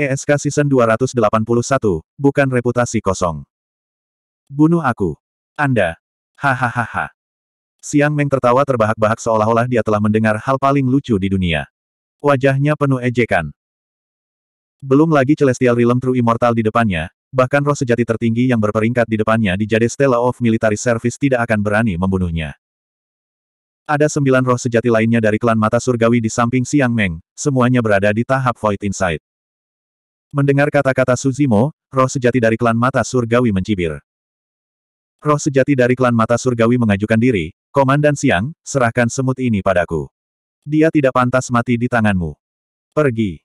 ESK Season 281, bukan reputasi kosong. Bunuh aku. Anda. Hahaha. Siang Meng tertawa terbahak-bahak seolah-olah dia telah mendengar hal paling lucu di dunia. Wajahnya penuh ejekan. Belum lagi Celestial Realm True Immortal di depannya, bahkan roh sejati tertinggi yang berperingkat di depannya di Jade Stella of Military Service tidak akan berani membunuhnya. Ada sembilan roh sejati lainnya dari klan mata surgawi di samping Siang Meng, semuanya berada di tahap Void Insight. Mendengar kata-kata Suzimo, roh sejati dari klan mata surgawi mencibir. Roh sejati dari klan mata surgawi mengajukan diri, Komandan Siang, serahkan semut ini padaku. Dia tidak pantas mati di tanganmu. Pergi.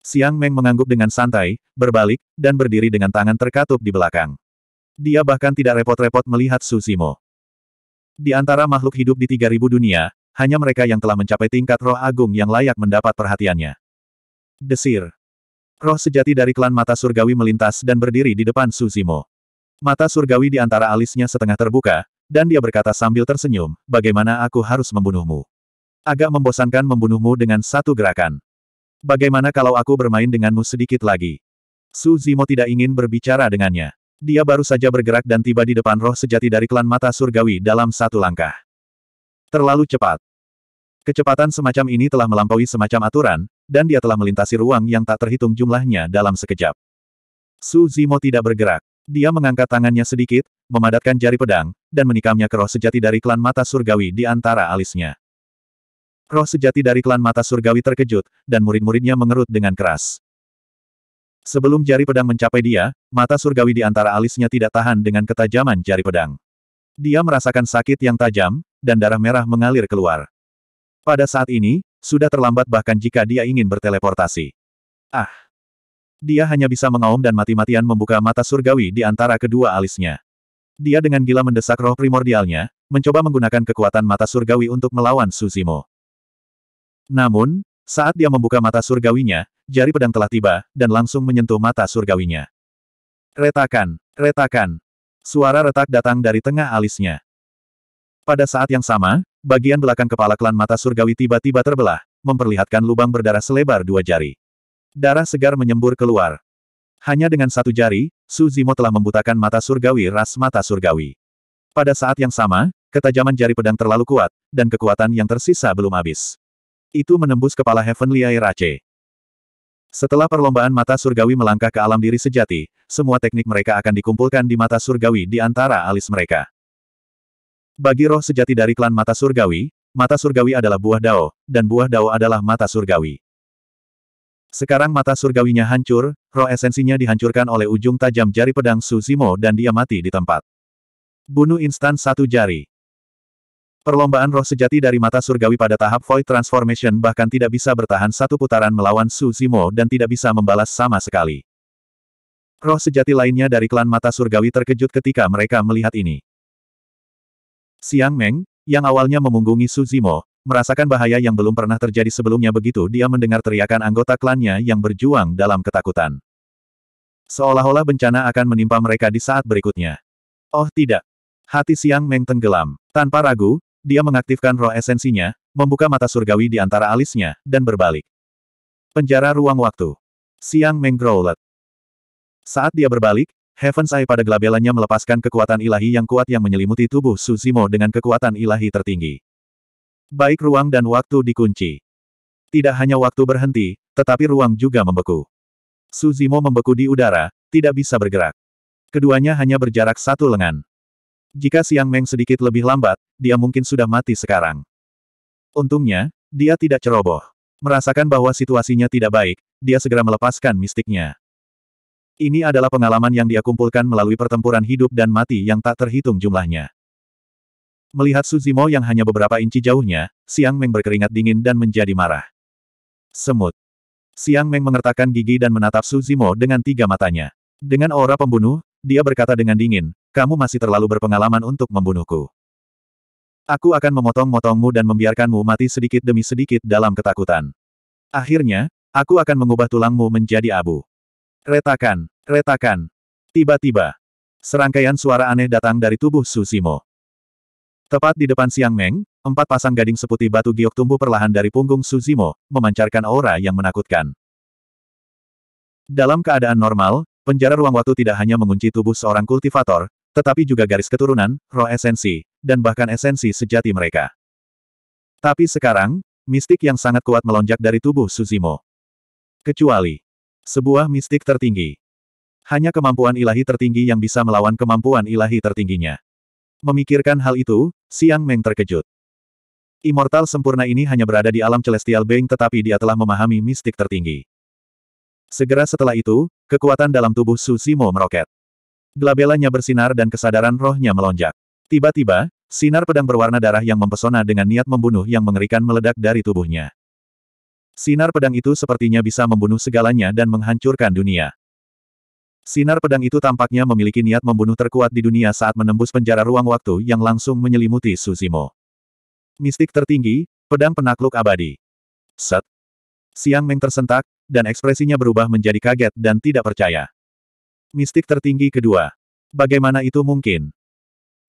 Siang Meng mengangguk dengan santai, berbalik, dan berdiri dengan tangan terkatup di belakang. Dia bahkan tidak repot-repot melihat Suzimo. Di antara makhluk hidup di 3000 dunia, hanya mereka yang telah mencapai tingkat roh agung yang layak mendapat perhatiannya. Desir. Roh sejati dari klan mata surgawi melintas dan berdiri di depan Suzimo. Mata surgawi di antara alisnya setengah terbuka, dan dia berkata sambil tersenyum, bagaimana aku harus membunuhmu? Agak membosankan membunuhmu dengan satu gerakan. Bagaimana kalau aku bermain denganmu sedikit lagi? Suzimo tidak ingin berbicara dengannya. Dia baru saja bergerak dan tiba di depan roh sejati dari klan mata surgawi dalam satu langkah. Terlalu cepat. Kecepatan semacam ini telah melampaui semacam aturan, dan dia telah melintasi ruang yang tak terhitung jumlahnya dalam sekejap. Su Zimo tidak bergerak. Dia mengangkat tangannya sedikit, memadatkan jari pedang, dan menikamnya ke roh sejati dari klan mata surgawi di antara alisnya. Roh sejati dari klan mata surgawi terkejut, dan murid-muridnya mengerut dengan keras. Sebelum jari pedang mencapai dia, mata surgawi di antara alisnya tidak tahan dengan ketajaman jari pedang. Dia merasakan sakit yang tajam, dan darah merah mengalir keluar. Pada saat ini, sudah terlambat bahkan jika dia ingin berteleportasi. Ah! Dia hanya bisa mengaum dan mati-matian membuka mata surgawi di antara kedua alisnya. Dia dengan gila mendesak roh primordialnya, mencoba menggunakan kekuatan mata surgawi untuk melawan Suzimo. Namun, saat dia membuka mata surgawinya, jari pedang telah tiba, dan langsung menyentuh mata surgawinya. Retakan, retakan. Suara retak datang dari tengah alisnya. Pada saat yang sama, bagian belakang kepala klan mata surgawi tiba-tiba terbelah, memperlihatkan lubang berdarah selebar dua jari. Darah segar menyembur keluar. Hanya dengan satu jari, Suzimo telah membutakan mata surgawi ras mata surgawi. Pada saat yang sama, ketajaman jari pedang terlalu kuat, dan kekuatan yang tersisa belum habis. Itu menembus kepala Heavenly Airace. Setelah perlombaan mata surgawi melangkah ke alam diri sejati, semua teknik mereka akan dikumpulkan di mata surgawi di antara alis mereka. Bagi roh sejati dari klan mata surgawi, mata surgawi adalah buah dao, dan buah dao adalah mata surgawi. Sekarang mata surgawinya hancur, roh esensinya dihancurkan oleh ujung tajam jari pedang Suzimo dan dia mati di tempat. Bunuh instan satu jari. Perlombaan roh sejati dari mata surgawi pada tahap Void Transformation bahkan tidak bisa bertahan satu putaran melawan Suzimo dan tidak bisa membalas sama sekali. Roh sejati lainnya dari klan mata surgawi terkejut ketika mereka melihat ini. Siang Meng, yang awalnya memunggungi Suzimo, merasakan bahaya yang belum pernah terjadi sebelumnya begitu dia mendengar teriakan anggota klannya yang berjuang dalam ketakutan. Seolah-olah bencana akan menimpa mereka di saat berikutnya. Oh tidak. Hati Siang Meng tenggelam. Tanpa ragu, dia mengaktifkan roh esensinya, membuka mata surgawi di antara alisnya, dan berbalik. Penjara ruang waktu. Siang Meng growlet. Saat dia berbalik, Heaven's Eye pada gelabelannya melepaskan kekuatan ilahi yang kuat yang menyelimuti tubuh Suzimo dengan kekuatan ilahi tertinggi. Baik ruang dan waktu dikunci. Tidak hanya waktu berhenti, tetapi ruang juga membeku. Suzimo membeku di udara, tidak bisa bergerak. Keduanya hanya berjarak satu lengan. Jika Siang Meng sedikit lebih lambat, dia mungkin sudah mati sekarang. Untungnya, dia tidak ceroboh. Merasakan bahwa situasinya tidak baik, dia segera melepaskan mistiknya. Ini adalah pengalaman yang dia kumpulkan melalui pertempuran hidup dan mati yang tak terhitung jumlahnya. Melihat Suzimo yang hanya beberapa inci jauhnya, Siang Meng berkeringat dingin dan menjadi marah. Semut. Siang Meng mengertakkan gigi dan menatap Suzimo dengan tiga matanya. Dengan aura pembunuh, dia berkata dengan dingin, kamu masih terlalu berpengalaman untuk membunuhku. Aku akan memotong-motongmu dan membiarkanmu mati sedikit demi sedikit dalam ketakutan. Akhirnya, aku akan mengubah tulangmu menjadi abu. Retakan, retakan. Tiba-tiba, serangkaian suara aneh datang dari tubuh Susimo. Tepat di depan Siang Meng, empat pasang gading seputih batu giok tumbuh perlahan dari punggung Suzimo, memancarkan aura yang menakutkan. Dalam keadaan normal, penjara ruang waktu tidak hanya mengunci tubuh seorang kultivator, tetapi juga garis keturunan, roh esensi, dan bahkan esensi sejati mereka. Tapi sekarang, mistik yang sangat kuat melonjak dari tubuh Suzimo. Kecuali sebuah mistik tertinggi. Hanya kemampuan ilahi tertinggi yang bisa melawan kemampuan ilahi tertingginya. Memikirkan hal itu, Siang Meng terkejut. Immortal sempurna ini hanya berada di alam celestial Beng tetapi dia telah memahami mistik tertinggi. Segera setelah itu, kekuatan dalam tubuh Su Simo meroket. Glabelanya bersinar dan kesadaran rohnya melonjak. Tiba-tiba, sinar pedang berwarna darah yang mempesona dengan niat membunuh yang mengerikan meledak dari tubuhnya. Sinar pedang itu sepertinya bisa membunuh segalanya dan menghancurkan dunia. Sinar pedang itu tampaknya memiliki niat membunuh terkuat di dunia saat menembus penjara ruang waktu yang langsung menyelimuti Suzimo. Mistik tertinggi, pedang penakluk abadi. Set. Siang Meng tersentak, dan ekspresinya berubah menjadi kaget dan tidak percaya. Mistik tertinggi kedua. Bagaimana itu mungkin?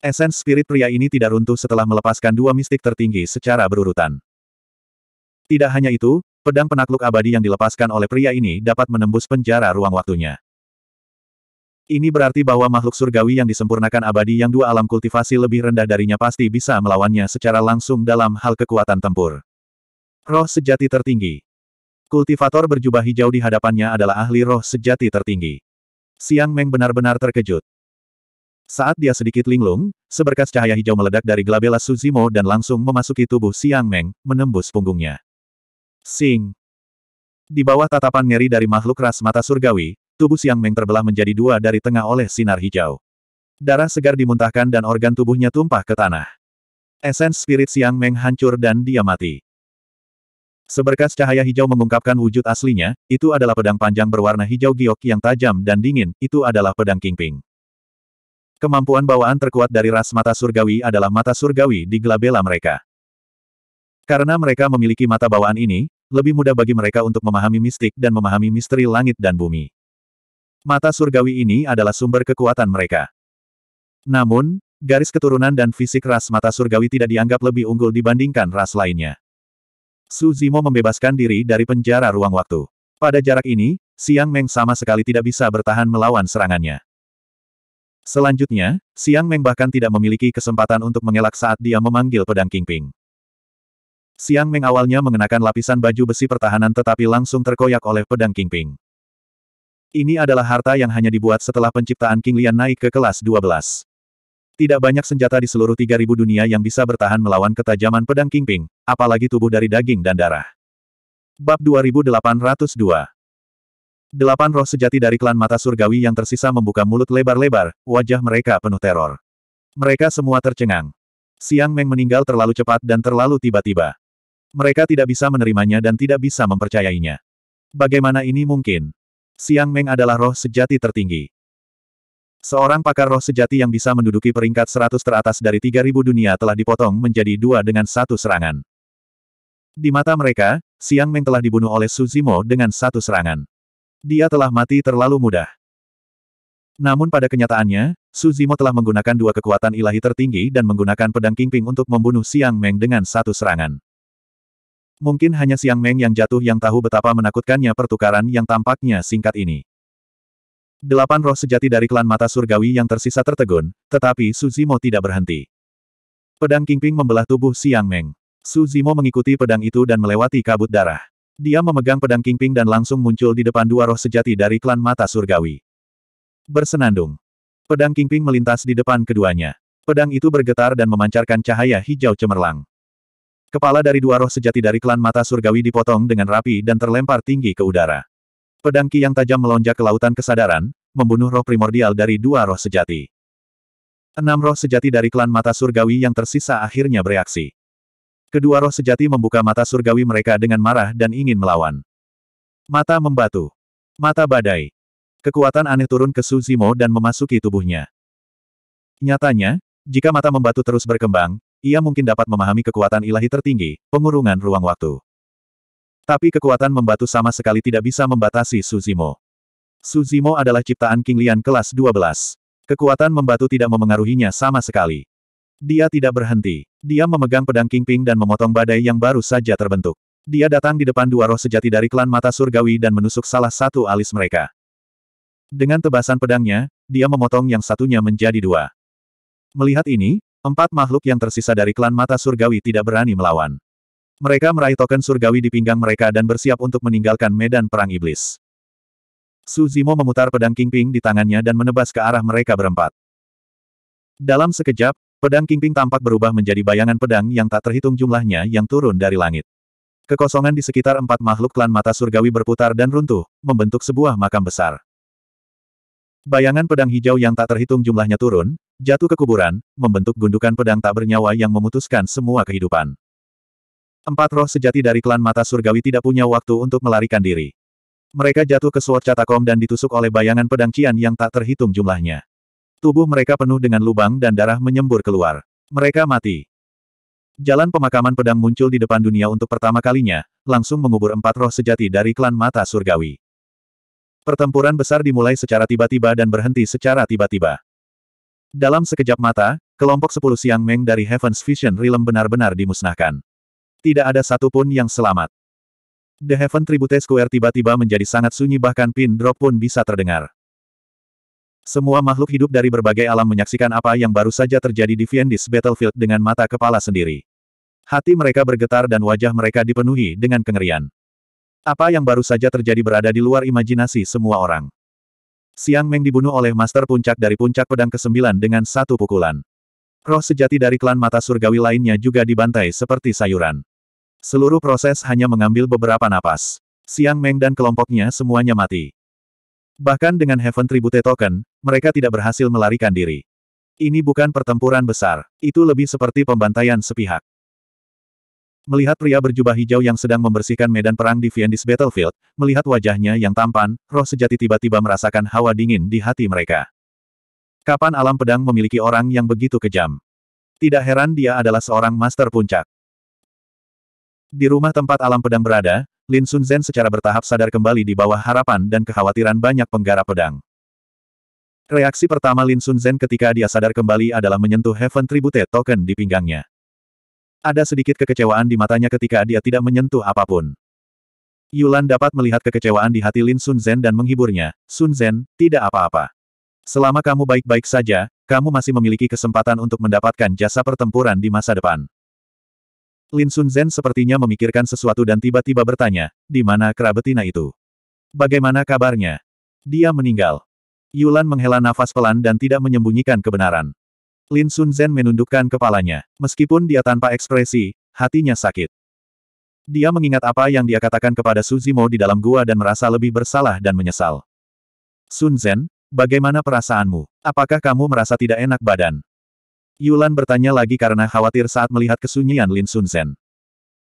Esens spirit pria ini tidak runtuh setelah melepaskan dua mistik tertinggi secara berurutan. Tidak hanya itu, Pedang penakluk abadi yang dilepaskan oleh pria ini dapat menembus penjara ruang waktunya. Ini berarti bahwa makhluk surgawi yang disempurnakan abadi yang dua alam kultivasi lebih rendah darinya pasti bisa melawannya secara langsung dalam hal kekuatan tempur. Roh sejati tertinggi. Kultivator berjubah hijau di hadapannya adalah ahli roh sejati tertinggi. Siang Meng benar-benar terkejut. Saat dia sedikit linglung, seberkas cahaya hijau meledak dari Glabella Suzimo dan langsung memasuki tubuh Siang Meng, menembus punggungnya. Sing. Di bawah tatapan ngeri dari makhluk ras mata surgawi, tubuh Siang Meng terbelah menjadi dua dari tengah oleh sinar hijau. Darah segar dimuntahkan dan organ tubuhnya tumpah ke tanah. Esens spirit Siang Meng hancur dan dia mati. Seberkas cahaya hijau mengungkapkan wujud aslinya, itu adalah pedang panjang berwarna hijau giok yang tajam dan dingin, itu adalah pedang kingping. Kemampuan bawaan terkuat dari ras mata surgawi adalah mata surgawi di gelabela mereka. Karena mereka memiliki mata bawaan ini, lebih mudah bagi mereka untuk memahami mistik dan memahami misteri langit dan bumi. Mata surgawi ini adalah sumber kekuatan mereka. Namun, garis keturunan dan fisik ras mata surgawi tidak dianggap lebih unggul dibandingkan ras lainnya. Su Zimo membebaskan diri dari penjara ruang waktu. Pada jarak ini, Siang Meng sama sekali tidak bisa bertahan melawan serangannya. Selanjutnya, Siang Meng bahkan tidak memiliki kesempatan untuk mengelak saat dia memanggil pedang Kingping. Siang Meng awalnya mengenakan lapisan baju besi pertahanan tetapi langsung terkoyak oleh pedang King Ping. Ini adalah harta yang hanya dibuat setelah penciptaan King Lian naik ke kelas 12. Tidak banyak senjata di seluruh 3000 dunia yang bisa bertahan melawan ketajaman pedang King Ping, apalagi tubuh dari daging dan darah. Bab 2802 Delapan roh sejati dari klan mata surgawi yang tersisa membuka mulut lebar-lebar, wajah mereka penuh teror. Mereka semua tercengang. Siang Meng meninggal terlalu cepat dan terlalu tiba-tiba. Mereka tidak bisa menerimanya dan tidak bisa mempercayainya. Bagaimana ini mungkin? Siang Meng adalah roh sejati tertinggi. Seorang pakar roh sejati yang bisa menduduki peringkat 100 teratas dari 3000 dunia telah dipotong menjadi dua dengan satu serangan. Di mata mereka, Siang Meng telah dibunuh oleh Suzimo dengan satu serangan. Dia telah mati terlalu mudah. Namun pada kenyataannya, Suzimo telah menggunakan dua kekuatan ilahi tertinggi dan menggunakan pedang Kingping untuk membunuh Siang Meng dengan satu serangan. Mungkin hanya Siang Meng yang jatuh yang tahu betapa menakutkannya pertukaran yang tampaknya singkat ini. Delapan roh sejati dari klan mata surgawi yang tersisa tertegun, tetapi Suzimo tidak berhenti. Pedang Kingping membelah tubuh Siang Meng. Suzimo mengikuti pedang itu dan melewati kabut darah. Dia memegang pedang Kingping dan langsung muncul di depan dua roh sejati dari klan mata surgawi. Bersenandung. Pedang Kingping melintas di depan keduanya. Pedang itu bergetar dan memancarkan cahaya hijau cemerlang. Kepala dari dua roh sejati dari klan mata surgawi dipotong dengan rapi dan terlempar tinggi ke udara. Pedangki yang tajam melonjak ke lautan kesadaran, membunuh roh primordial dari dua roh sejati. Enam roh sejati dari klan mata surgawi yang tersisa akhirnya bereaksi. Kedua roh sejati membuka mata surgawi mereka dengan marah dan ingin melawan. Mata membatu. Mata badai. Kekuatan aneh turun ke Suzimo dan memasuki tubuhnya. Nyatanya, jika mata membatu terus berkembang, ia mungkin dapat memahami kekuatan ilahi tertinggi, pengurungan ruang waktu. Tapi kekuatan membatu sama sekali tidak bisa membatasi Suzimo. Suzimo adalah ciptaan King Lian kelas 12. Kekuatan membatu tidak memengaruhinya sama sekali. Dia tidak berhenti. Dia memegang pedang King Ping dan memotong badai yang baru saja terbentuk. Dia datang di depan dua roh sejati dari klan mata surgawi dan menusuk salah satu alis mereka. Dengan tebasan pedangnya, dia memotong yang satunya menjadi dua. Melihat ini, Empat makhluk yang tersisa dari klan mata surgawi tidak berani melawan. Mereka meraih token surgawi di pinggang mereka dan bersiap untuk meninggalkan medan perang iblis. Suzimo memutar pedang Kingping di tangannya dan menebas ke arah mereka berempat. Dalam sekejap, pedang Kingping tampak berubah menjadi bayangan pedang yang tak terhitung jumlahnya yang turun dari langit. Kekosongan di sekitar empat makhluk klan mata surgawi berputar dan runtuh, membentuk sebuah makam besar. Bayangan pedang hijau yang tak terhitung jumlahnya turun, Jatuh ke kuburan, membentuk gundukan pedang tak bernyawa yang memutuskan semua kehidupan. Empat roh sejati dari klan mata surgawi tidak punya waktu untuk melarikan diri. Mereka jatuh ke Sword Catakom dan ditusuk oleh bayangan pedang Cian yang tak terhitung jumlahnya. Tubuh mereka penuh dengan lubang dan darah menyembur keluar. Mereka mati. Jalan pemakaman pedang muncul di depan dunia untuk pertama kalinya, langsung mengubur empat roh sejati dari klan mata surgawi. Pertempuran besar dimulai secara tiba-tiba dan berhenti secara tiba-tiba. Dalam sekejap mata, kelompok sepuluh siang Meng dari Heaven's Vision Realm benar-benar dimusnahkan. Tidak ada satupun yang selamat. The Heaven Tribute Square tiba-tiba menjadi sangat sunyi bahkan pin drop pun bisa terdengar. Semua makhluk hidup dari berbagai alam menyaksikan apa yang baru saja terjadi di Fiendish Battlefield dengan mata kepala sendiri. Hati mereka bergetar dan wajah mereka dipenuhi dengan kengerian. Apa yang baru saja terjadi berada di luar imajinasi semua orang. Siang Meng dibunuh oleh Master Puncak dari Puncak Pedang ke-9 dengan satu pukulan. Roh sejati dari klan mata surgawi lainnya juga dibantai seperti sayuran. Seluruh proses hanya mengambil beberapa napas. Siang Meng dan kelompoknya semuanya mati. Bahkan dengan Heaven Tribute Token, mereka tidak berhasil melarikan diri. Ini bukan pertempuran besar, itu lebih seperti pembantaian sepihak. Melihat pria berjubah hijau yang sedang membersihkan medan perang di Viendis Battlefield, melihat wajahnya yang tampan, roh sejati tiba-tiba merasakan hawa dingin di hati mereka. Kapan alam pedang memiliki orang yang begitu kejam? Tidak heran dia adalah seorang master puncak. Di rumah tempat alam pedang berada, Lin Sun Zhen secara bertahap sadar kembali di bawah harapan dan kekhawatiran banyak penggarap pedang. Reaksi pertama Lin Sun Zhen ketika dia sadar kembali adalah menyentuh Heaven Tribute Token di pinggangnya. Ada sedikit kekecewaan di matanya ketika dia tidak menyentuh apapun. Yulan dapat melihat kekecewaan di hati Lin Sun Sunzen dan menghiburnya, Sun Sunzen, tidak apa-apa. Selama kamu baik-baik saja, kamu masih memiliki kesempatan untuk mendapatkan jasa pertempuran di masa depan. Lin Sun Sunzen sepertinya memikirkan sesuatu dan tiba-tiba bertanya, di mana kerabetina itu? Bagaimana kabarnya? Dia meninggal. Yulan menghela nafas pelan dan tidak menyembunyikan kebenaran. Lin Sun Zhen menundukkan kepalanya. Meskipun dia tanpa ekspresi, hatinya sakit. Dia mengingat apa yang dia katakan kepada Suzimo di dalam gua dan merasa lebih bersalah dan menyesal. Sun Zhen, bagaimana perasaanmu? Apakah kamu merasa tidak enak badan? Yulan bertanya lagi karena khawatir saat melihat kesunyian Lin Sun Zhen.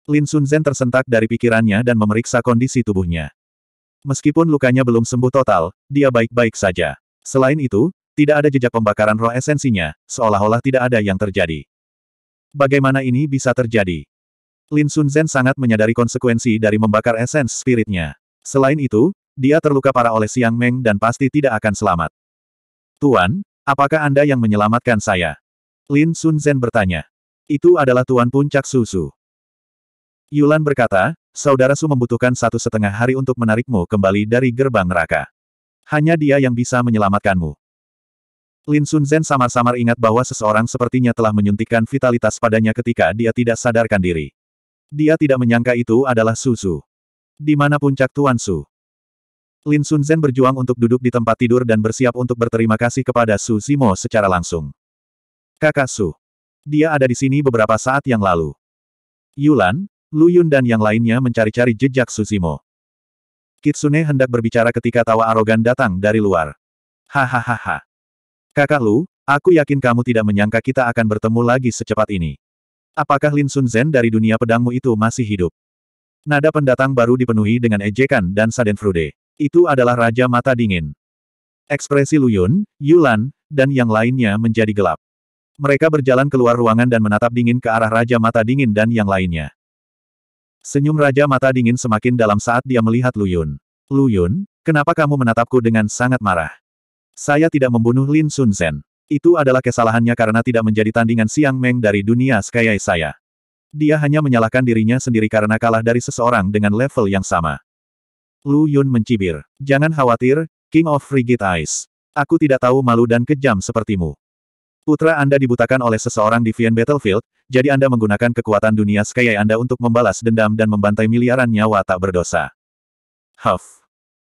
Lin Sun Zhen tersentak dari pikirannya dan memeriksa kondisi tubuhnya. Meskipun lukanya belum sembuh total, dia baik-baik saja. Selain itu, tidak ada jejak pembakaran roh esensinya, seolah-olah tidak ada yang terjadi. Bagaimana ini bisa terjadi? Lin Zen sangat menyadari konsekuensi dari membakar esens spiritnya. Selain itu, dia terluka parah oleh Siang Meng dan pasti tidak akan selamat. Tuan, apakah Anda yang menyelamatkan saya? Lin Zen bertanya. Itu adalah Tuan Puncak Susu. Yulan berkata, Saudara Su membutuhkan satu setengah hari untuk menarikmu kembali dari gerbang neraka. Hanya dia yang bisa menyelamatkanmu. Lin Sun Zhen samar-samar ingat bahwa seseorang sepertinya telah menyuntikkan vitalitas padanya ketika dia tidak sadarkan diri. Dia tidak menyangka itu adalah Su Su. Di mana puncak Tuan Su? Lin Sun Zhen berjuang untuk duduk di tempat tidur dan bersiap untuk berterima kasih kepada Su Zimo secara langsung. Kakak Su. Dia ada di sini beberapa saat yang lalu. Yulan, Lu Yun dan yang lainnya mencari-cari jejak Su Zimo. Kitsune hendak berbicara ketika tawa arogan datang dari luar. Hahaha. Kakak Lu, aku yakin kamu tidak menyangka kita akan bertemu lagi secepat ini. Apakah Lin Sun Zhen dari dunia pedangmu itu masih hidup? Nada pendatang baru dipenuhi dengan ejekan dan sadenfrude. Itu adalah Raja Mata Dingin. Ekspresi Lu Yun, Yulan, dan yang lainnya menjadi gelap. Mereka berjalan keluar ruangan dan menatap dingin ke arah Raja Mata Dingin dan yang lainnya. Senyum Raja Mata Dingin semakin dalam saat dia melihat Lu Yun. Lu Yun, kenapa kamu menatapku dengan sangat marah? Saya tidak membunuh Lin Sun Sen. Itu adalah kesalahannya karena tidak menjadi tandingan Siang Meng dari dunia Skyai saya. Dia hanya menyalahkan dirinya sendiri karena kalah dari seseorang dengan level yang sama. Lu Yun mencibir. Jangan khawatir, King of Frigid Eyes. Aku tidak tahu malu dan kejam sepertimu. Putra Anda dibutakan oleh seseorang di Vian Battlefield, jadi Anda menggunakan kekuatan dunia Skyai Anda untuk membalas dendam dan membantai miliaran nyawa tak berdosa. Huff.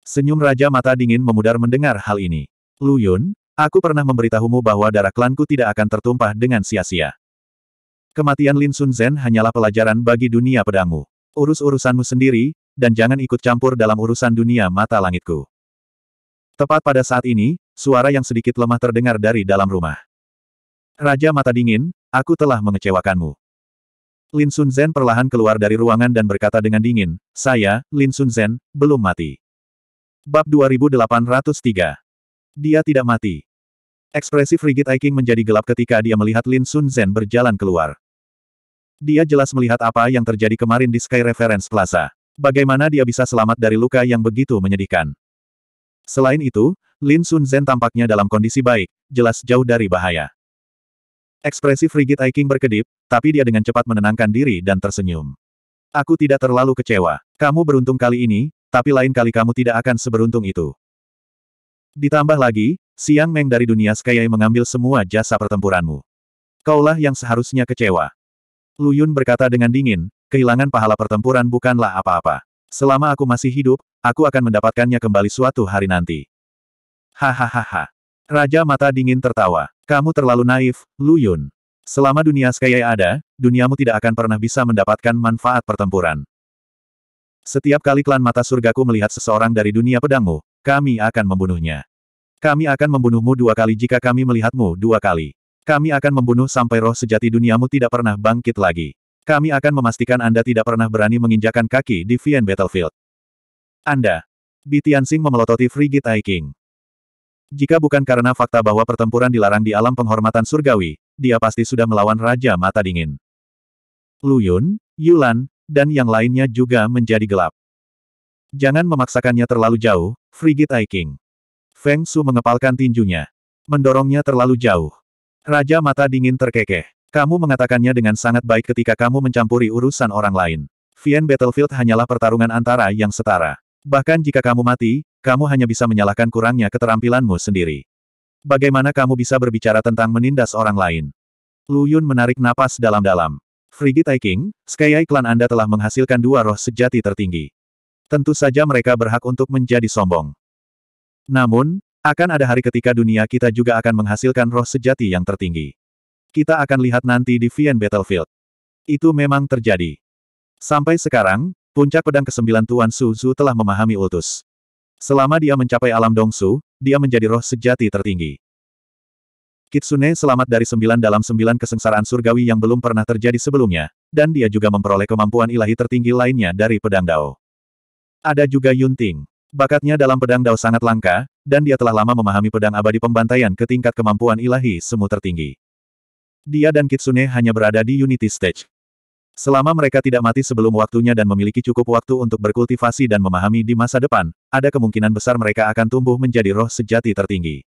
Senyum Raja Mata Dingin memudar mendengar hal ini. Lu Yun, aku pernah memberitahumu bahwa darah klanku tidak akan tertumpah dengan sia-sia. Kematian Lin Sun Zhen hanyalah pelajaran bagi dunia pedangmu. Urus urusanmu sendiri, dan jangan ikut campur dalam urusan dunia mata langitku. Tepat pada saat ini, suara yang sedikit lemah terdengar dari dalam rumah. Raja Mata Dingin, aku telah mengecewakanmu. Lin Sun Zhen perlahan keluar dari ruangan dan berkata dengan dingin, saya, Lin Sun Zhen, belum mati. Bab 2803 dia tidak mati. Ekspresi Frigid Aiking menjadi gelap ketika dia melihat Lin Sun Zhen berjalan keluar. Dia jelas melihat apa yang terjadi kemarin di Sky Reference Plaza. Bagaimana dia bisa selamat dari luka yang begitu menyedihkan. Selain itu, Lin Sun Zhen tampaknya dalam kondisi baik, jelas jauh dari bahaya. Ekspresi Frigid Aiking berkedip, tapi dia dengan cepat menenangkan diri dan tersenyum. Aku tidak terlalu kecewa. Kamu beruntung kali ini, tapi lain kali kamu tidak akan seberuntung itu. Ditambah lagi, Siang Meng dari dunia Skyai mengambil semua jasa pertempuranmu. Kaulah yang seharusnya kecewa. Lu Yun berkata dengan dingin, kehilangan pahala pertempuran bukanlah apa-apa. Selama aku masih hidup, aku akan mendapatkannya kembali suatu hari nanti. Hahaha. Raja mata dingin tertawa. Kamu terlalu naif, Lu Yun. Selama dunia Skyai ada, duniamu tidak akan pernah bisa mendapatkan manfaat pertempuran. Setiap kali klan mata surgaku melihat seseorang dari dunia pedangmu, kami akan membunuhnya. Kami akan membunuhmu dua kali jika kami melihatmu dua kali. Kami akan membunuh sampai roh sejati duniamu tidak pernah bangkit lagi. Kami akan memastikan Anda tidak pernah berani menginjakan kaki di Vian Battlefield. Anda. Bitiansing memelototi Frigid Aiking. Jika bukan karena fakta bahwa pertempuran dilarang di alam penghormatan surgawi, dia pasti sudah melawan Raja Mata Dingin. Lu Yun, Yulan, dan yang lainnya juga menjadi gelap. Jangan memaksakannya terlalu jauh, Frigid Eye King. Feng Su mengepalkan tinjunya. Mendorongnya terlalu jauh. Raja mata dingin terkekeh. Kamu mengatakannya dengan sangat baik ketika kamu mencampuri urusan orang lain. Vian Battlefield hanyalah pertarungan antara yang setara. Bahkan jika kamu mati, kamu hanya bisa menyalahkan kurangnya keterampilanmu sendiri. Bagaimana kamu bisa berbicara tentang menindas orang lain? Lu Yun menarik napas dalam-dalam. Frigid King, Sky Eye Clan Anda telah menghasilkan dua roh sejati tertinggi tentu saja mereka berhak untuk menjadi sombong. Namun, akan ada hari ketika dunia kita juga akan menghasilkan roh sejati yang tertinggi. Kita akan lihat nanti di Vien Battlefield. Itu memang terjadi. Sampai sekarang, puncak pedang kesembilan Tuan Su Zhu telah memahami ultus. Selama dia mencapai alam Dongsu, dia menjadi roh sejati tertinggi. Kitsune selamat dari sembilan dalam sembilan kesengsaraan surgawi yang belum pernah terjadi sebelumnya, dan dia juga memperoleh kemampuan ilahi tertinggi lainnya dari pedang Dao. Ada juga Yunting. Bakatnya dalam pedang Dao sangat langka, dan dia telah lama memahami pedang abadi pembantaian ke tingkat kemampuan ilahi semu tertinggi. Dia dan Kitsune hanya berada di Unity Stage. Selama mereka tidak mati sebelum waktunya dan memiliki cukup waktu untuk berkultivasi dan memahami di masa depan, ada kemungkinan besar mereka akan tumbuh menjadi roh sejati tertinggi.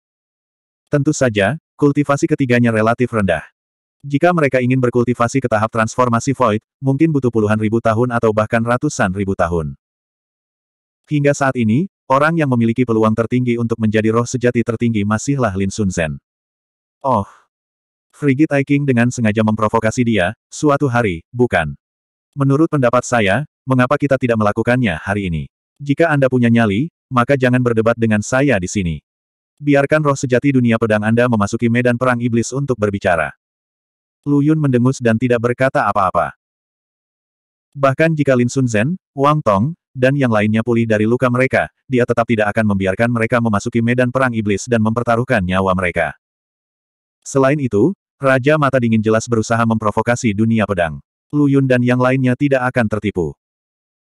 Tentu saja, kultivasi ketiganya relatif rendah. Jika mereka ingin berkultivasi ke tahap transformasi void, mungkin butuh puluhan ribu tahun atau bahkan ratusan ribu tahun. Hingga saat ini, orang yang memiliki peluang tertinggi untuk menjadi roh sejati tertinggi masihlah Lin Sun Zen. Oh. Frigid Aiking dengan sengaja memprovokasi dia, suatu hari, bukan. Menurut pendapat saya, mengapa kita tidak melakukannya hari ini? Jika Anda punya nyali, maka jangan berdebat dengan saya di sini. Biarkan roh sejati dunia pedang Anda memasuki medan perang iblis untuk berbicara. Lu Yun mendengus dan tidak berkata apa-apa. Bahkan jika Lin Sun Zen, Wang Tong, dan yang lainnya pulih dari luka mereka, dia tetap tidak akan membiarkan mereka memasuki medan perang iblis dan mempertaruhkan nyawa mereka. Selain itu, Raja Mata Dingin jelas berusaha memprovokasi dunia pedang. Lu Yun dan yang lainnya tidak akan tertipu.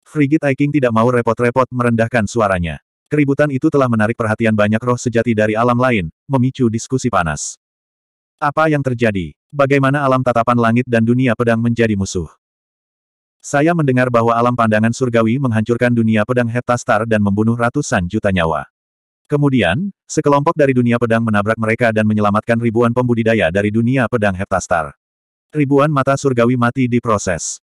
Frigid Aiking tidak mau repot-repot merendahkan suaranya. Keributan itu telah menarik perhatian banyak roh sejati dari alam lain, memicu diskusi panas. Apa yang terjadi? Bagaimana alam tatapan langit dan dunia pedang menjadi musuh? Saya mendengar bahwa alam pandangan surgawi menghancurkan dunia pedang heptastar dan membunuh ratusan juta nyawa. Kemudian, sekelompok dari dunia pedang menabrak mereka dan menyelamatkan ribuan pembudidaya dari dunia pedang heptastar. Ribuan mata surgawi mati di proses.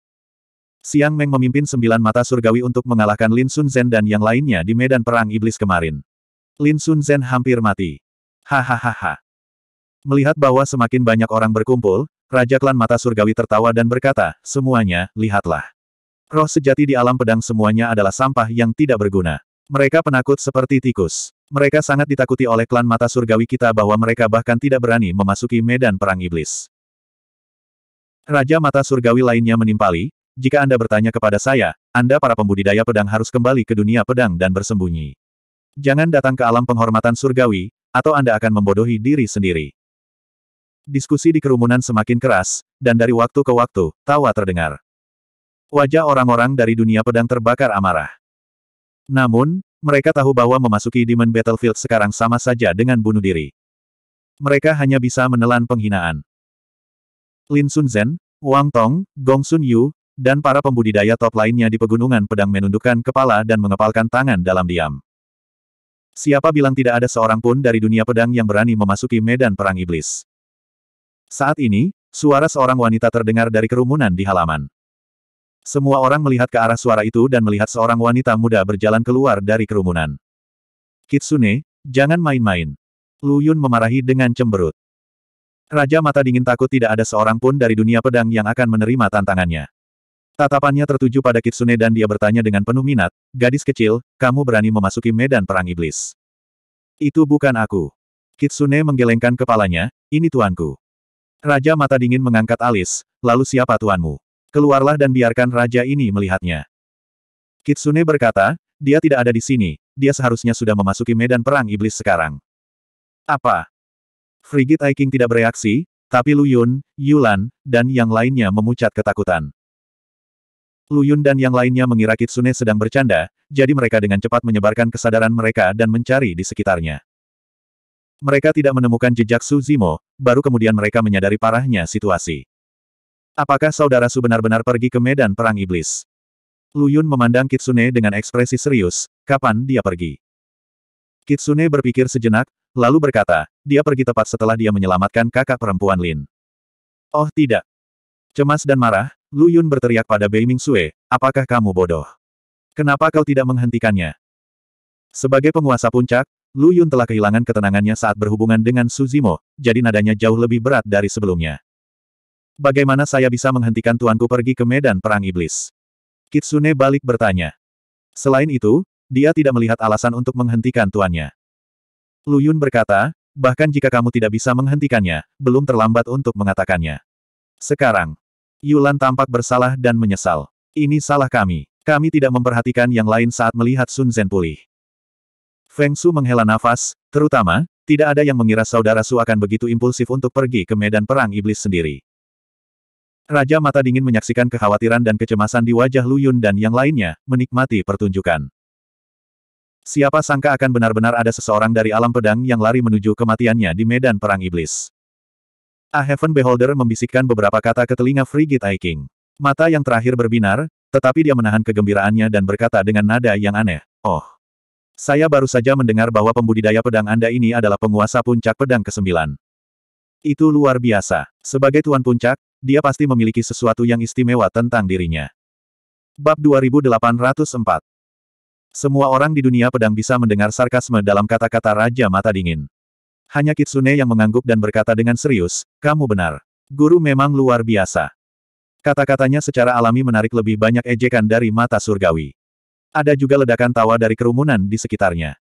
Siang Meng memimpin sembilan mata surgawi untuk mengalahkan Lin Sun Zhen dan yang lainnya di medan perang iblis kemarin. Lin Sun Zhen hampir mati. Hahaha. Melihat bahwa semakin banyak orang berkumpul, Raja klan mata surgawi tertawa dan berkata, semuanya, lihatlah. Roh sejati di alam pedang semuanya adalah sampah yang tidak berguna. Mereka penakut seperti tikus. Mereka sangat ditakuti oleh klan mata surgawi kita bahwa mereka bahkan tidak berani memasuki medan perang iblis. Raja mata surgawi lainnya menimpali, jika Anda bertanya kepada saya, Anda para pembudidaya pedang harus kembali ke dunia pedang dan bersembunyi. Jangan datang ke alam penghormatan surgawi, atau Anda akan membodohi diri sendiri. Diskusi di kerumunan semakin keras, dan dari waktu ke waktu, tawa terdengar. Wajah orang-orang dari dunia pedang terbakar amarah. Namun, mereka tahu bahwa memasuki Demon Battlefield sekarang sama saja dengan bunuh diri. Mereka hanya bisa menelan penghinaan. Lin Sunzen, Wang Tong, Gong Sun Yu, dan para pembudidaya top lainnya di pegunungan pedang menundukkan kepala dan mengepalkan tangan dalam diam. Siapa bilang tidak ada seorang pun dari dunia pedang yang berani memasuki medan perang iblis? Saat ini, suara seorang wanita terdengar dari kerumunan di halaman. Semua orang melihat ke arah suara itu dan melihat seorang wanita muda berjalan keluar dari kerumunan. Kitsune, jangan main-main. Lu Yun memarahi dengan cemberut. Raja mata dingin takut tidak ada seorang pun dari dunia pedang yang akan menerima tantangannya. Tatapannya tertuju pada Kitsune dan dia bertanya dengan penuh minat, gadis kecil, kamu berani memasuki medan perang iblis. Itu bukan aku. Kitsune menggelengkan kepalanya, ini tuanku. Raja mata dingin mengangkat alis, lalu siapa tuanmu? Keluarlah dan biarkan raja ini melihatnya. Kitsune berkata, dia tidak ada di sini, dia seharusnya sudah memasuki medan perang iblis sekarang. Apa? Frigit Aiking tidak bereaksi, tapi Luyun, Yulan, dan yang lainnya memucat ketakutan. Luyun dan yang lainnya mengira Kitsune sedang bercanda, jadi mereka dengan cepat menyebarkan kesadaran mereka dan mencari di sekitarnya. Mereka tidak menemukan jejak Su Zimo, baru kemudian mereka menyadari parahnya situasi. Apakah saudara Su benar-benar pergi ke medan perang iblis? Lu Yun memandang Kitsune dengan ekspresi serius, kapan dia pergi? Kitsune berpikir sejenak, lalu berkata, dia pergi tepat setelah dia menyelamatkan kakak perempuan Lin. Oh tidak. Cemas dan marah, Lu Yun berteriak pada Bei Ming Sue, apakah kamu bodoh? Kenapa kau tidak menghentikannya? Sebagai penguasa puncak, Lu Yun telah kehilangan ketenangannya saat berhubungan dengan Suzimo, jadi nadanya jauh lebih berat dari sebelumnya. Bagaimana saya bisa menghentikan tuanku pergi ke medan perang iblis? Kitsune balik bertanya. Selain itu, dia tidak melihat alasan untuk menghentikan tuannya. Lu Yun berkata, bahkan jika kamu tidak bisa menghentikannya, belum terlambat untuk mengatakannya. Sekarang, Yulan tampak bersalah dan menyesal. Ini salah kami. Kami tidak memperhatikan yang lain saat melihat Sun Zen pulih. Feng Su menghela nafas, terutama, tidak ada yang mengira saudara Su akan begitu impulsif untuk pergi ke medan perang iblis sendiri. Raja Mata Dingin menyaksikan kekhawatiran dan kecemasan di wajah Lu Yun dan yang lainnya, menikmati pertunjukan. Siapa sangka akan benar-benar ada seseorang dari alam pedang yang lari menuju kematiannya di medan perang iblis. A Heaven Beholder membisikkan beberapa kata ke telinga Frigid Aiking. Mata yang terakhir berbinar, tetapi dia menahan kegembiraannya dan berkata dengan nada yang aneh, Oh, saya baru saja mendengar bahwa pembudidaya pedang Anda ini adalah penguasa puncak pedang ke-9. Itu luar biasa. Sebagai tuan puncak, dia pasti memiliki sesuatu yang istimewa tentang dirinya. Bab 2804 Semua orang di dunia pedang bisa mendengar sarkasme dalam kata-kata Raja Mata Dingin. Hanya Kitsune yang mengangguk dan berkata dengan serius, kamu benar. Guru memang luar biasa. Kata-katanya secara alami menarik lebih banyak ejekan dari mata surgawi. Ada juga ledakan tawa dari kerumunan di sekitarnya.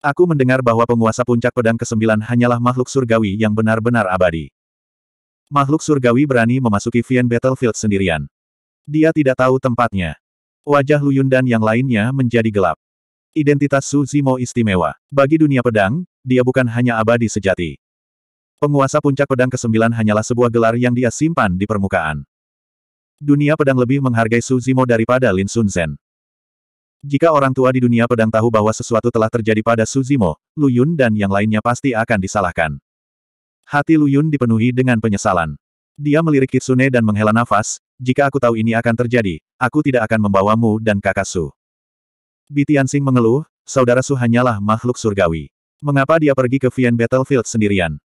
Aku mendengar bahwa penguasa puncak pedang ke-9 hanyalah makhluk surgawi yang benar-benar abadi. Makhluk surgawi berani memasuki Vian Battlefield sendirian. Dia tidak tahu tempatnya. Wajah Luyun dan yang lainnya menjadi gelap. Identitas Su Zimo istimewa. Bagi dunia pedang, dia bukan hanya abadi sejati. Penguasa puncak pedang ke-9 hanyalah sebuah gelar yang dia simpan di permukaan. Dunia pedang lebih menghargai Su Zimo daripada Lin Sun Zen. Jika orang tua di dunia pedang tahu bahwa sesuatu telah terjadi pada Suzimo, Yun, dan yang lainnya pasti akan disalahkan. Hati Lu Yun dipenuhi dengan penyesalan. Dia melirik Kitsune dan menghela nafas, jika aku tahu ini akan terjadi, aku tidak akan membawamu dan kakak Su. Bitiansing mengeluh, saudara Su hanyalah makhluk surgawi. Mengapa dia pergi ke Vian Battlefield sendirian?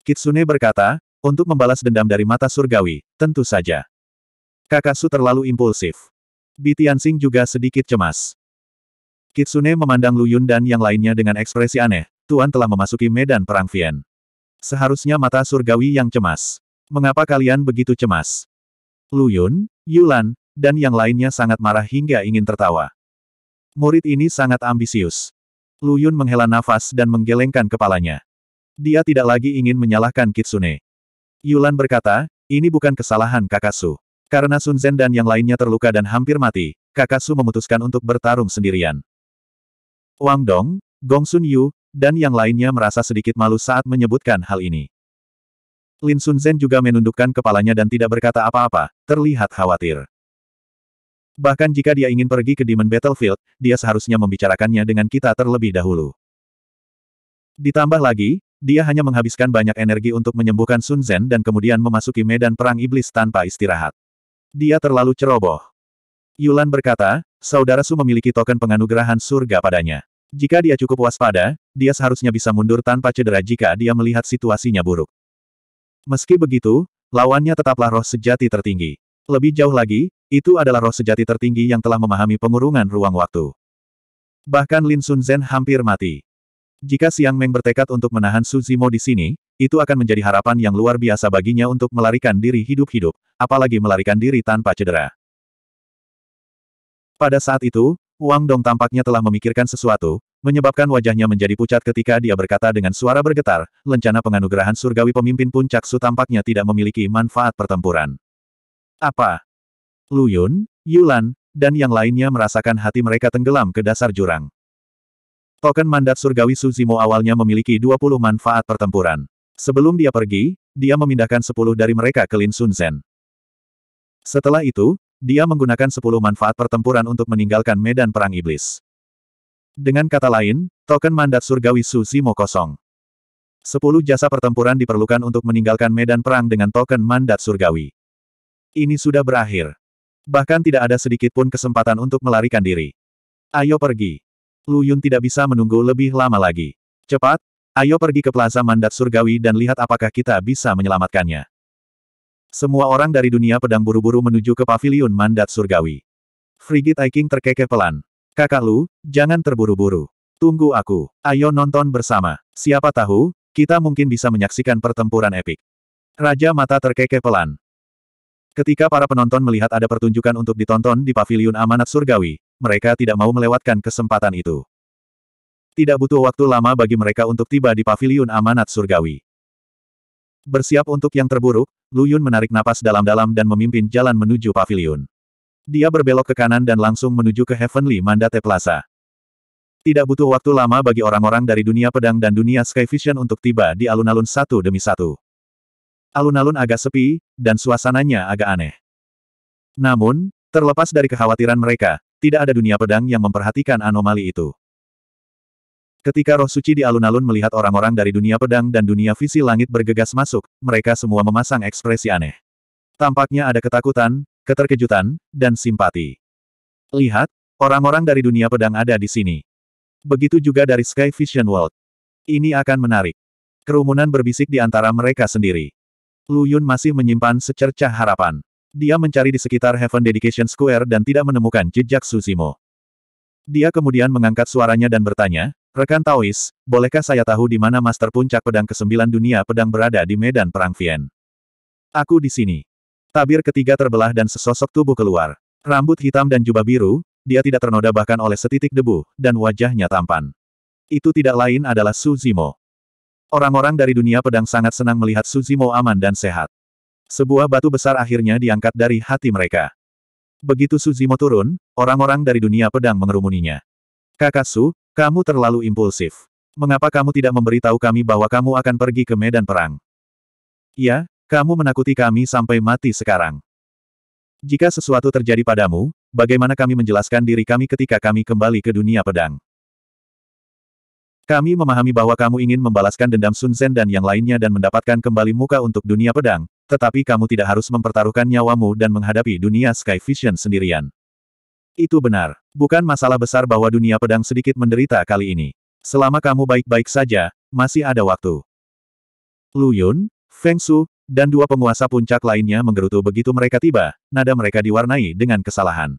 Kitsune berkata, untuk membalas dendam dari mata surgawi, tentu saja. Kakak Su terlalu impulsif. Bi Tianxing juga sedikit cemas. Kitsune memandang Lu Yun dan yang lainnya dengan ekspresi aneh. Tuan telah memasuki medan perang Vien. Seharusnya mata surgawi yang cemas. Mengapa kalian begitu cemas? Lu Yun, Yulan, dan yang lainnya sangat marah hingga ingin tertawa. Murid ini sangat ambisius. Lu Yun menghela nafas dan menggelengkan kepalanya. Dia tidak lagi ingin menyalahkan Kitsune. Yulan berkata, ini bukan kesalahan Kakasu. Karena Sun Zen dan yang lainnya terluka dan hampir mati, kakak Su memutuskan untuk bertarung sendirian. Wang Dong, Gong Sun Yu, dan yang lainnya merasa sedikit malu saat menyebutkan hal ini. Lin Sun Zen juga menundukkan kepalanya dan tidak berkata apa-apa, terlihat khawatir. Bahkan jika dia ingin pergi ke Demon Battlefield, dia seharusnya membicarakannya dengan kita terlebih dahulu. Ditambah lagi, dia hanya menghabiskan banyak energi untuk menyembuhkan Sun Zen dan kemudian memasuki medan perang iblis tanpa istirahat. Dia terlalu ceroboh. Yulan berkata, saudara Su memiliki token penganugerahan surga padanya. Jika dia cukup waspada, dia seharusnya bisa mundur tanpa cedera jika dia melihat situasinya buruk. Meski begitu, lawannya tetaplah roh sejati tertinggi. Lebih jauh lagi, itu adalah roh sejati tertinggi yang telah memahami pengurungan ruang waktu. Bahkan Lin Sun Zhen hampir mati. Jika Siang Meng bertekad untuk menahan Suzimo di sini, itu akan menjadi harapan yang luar biasa baginya untuk melarikan diri hidup-hidup, apalagi melarikan diri tanpa cedera. Pada saat itu, Wang Dong tampaknya telah memikirkan sesuatu, menyebabkan wajahnya menjadi pucat ketika dia berkata dengan suara bergetar, lencana penganugerahan surgawi pemimpin puncak Su tampaknya tidak memiliki manfaat pertempuran. Apa? Lu Yun, Yulan, dan yang lainnya merasakan hati mereka tenggelam ke dasar jurang. Token mandat surgawi Suzimo awalnya memiliki 20 manfaat pertempuran. Sebelum dia pergi, dia memindahkan sepuluh dari mereka ke Lin Sun Zen. Setelah itu, dia menggunakan sepuluh manfaat pertempuran untuk meninggalkan medan perang iblis. Dengan kata lain, token mandat surgawi Su Zimo kosong. Sepuluh jasa pertempuran diperlukan untuk meninggalkan medan perang dengan token mandat surgawi. Ini sudah berakhir. Bahkan tidak ada sedikit pun kesempatan untuk melarikan diri. Ayo pergi. Lu Yun tidak bisa menunggu lebih lama lagi. Cepat, Ayo pergi ke Plaza Mandat Surgawi dan lihat apakah kita bisa menyelamatkannya. Semua orang dari dunia pedang buru-buru menuju ke paviliun Mandat Surgawi. Frigit Aiking terkekeh pelan. Kakak Lu, jangan terburu-buru. Tunggu aku. Ayo nonton bersama. Siapa tahu, kita mungkin bisa menyaksikan pertempuran epik. Raja mata terkekeh pelan. Ketika para penonton melihat ada pertunjukan untuk ditonton di paviliun Amanat Surgawi, mereka tidak mau melewatkan kesempatan itu. Tidak butuh waktu lama bagi mereka untuk tiba di paviliun amanat surgawi. Bersiap untuk yang terburuk, Lu Yun menarik napas dalam-dalam dan memimpin jalan menuju paviliun. Dia berbelok ke kanan dan langsung menuju ke Heavenly Mandate Plaza. Tidak butuh waktu lama bagi orang-orang dari dunia pedang dan dunia Sky Vision untuk tiba di alun-alun satu demi satu. Alun-alun agak sepi, dan suasananya agak aneh. Namun, terlepas dari kekhawatiran mereka, tidak ada dunia pedang yang memperhatikan anomali itu. Ketika roh suci di alun-alun melihat orang-orang dari dunia pedang dan dunia visi langit bergegas masuk, mereka semua memasang ekspresi aneh. Tampaknya ada ketakutan, keterkejutan, dan simpati. Lihat, orang-orang dari dunia pedang ada di sini. Begitu juga dari Sky Vision World. Ini akan menarik. Kerumunan berbisik di antara mereka sendiri. Lu Yun masih menyimpan secercah harapan. Dia mencari di sekitar Heaven Dedication Square dan tidak menemukan jejak Susimo. Dia kemudian mengangkat suaranya dan bertanya, Rekan Taois, bolehkah saya tahu di mana Master Puncak Pedang ke-9 Dunia Pedang berada di medan perang Vien? Aku di sini. Tabir ketiga terbelah dan sesosok tubuh keluar. Rambut hitam dan jubah biru, dia tidak ternoda bahkan oleh setitik debu, dan wajahnya tampan. Itu tidak lain adalah Suzimo. Orang-orang dari dunia pedang sangat senang melihat Suzimo aman dan sehat. Sebuah batu besar akhirnya diangkat dari hati mereka. Begitu Suzimo turun, orang-orang dari dunia pedang mengerumuninya. Kakak Su, kamu terlalu impulsif. Mengapa kamu tidak memberitahu kami bahwa kamu akan pergi ke medan perang? Ya, kamu menakuti kami sampai mati sekarang. Jika sesuatu terjadi padamu, bagaimana kami menjelaskan diri kami ketika kami kembali ke dunia pedang? Kami memahami bahwa kamu ingin membalaskan dendam Sun Zen dan yang lainnya dan mendapatkan kembali muka untuk dunia pedang, tetapi kamu tidak harus mempertaruhkan nyawamu dan menghadapi dunia Sky Vision sendirian. Itu benar. Bukan masalah besar bahwa dunia pedang sedikit menderita kali ini. Selama kamu baik-baik saja, masih ada waktu. Lu Yun, Feng Su, dan dua penguasa puncak lainnya menggerutu begitu mereka tiba, nada mereka diwarnai dengan kesalahan.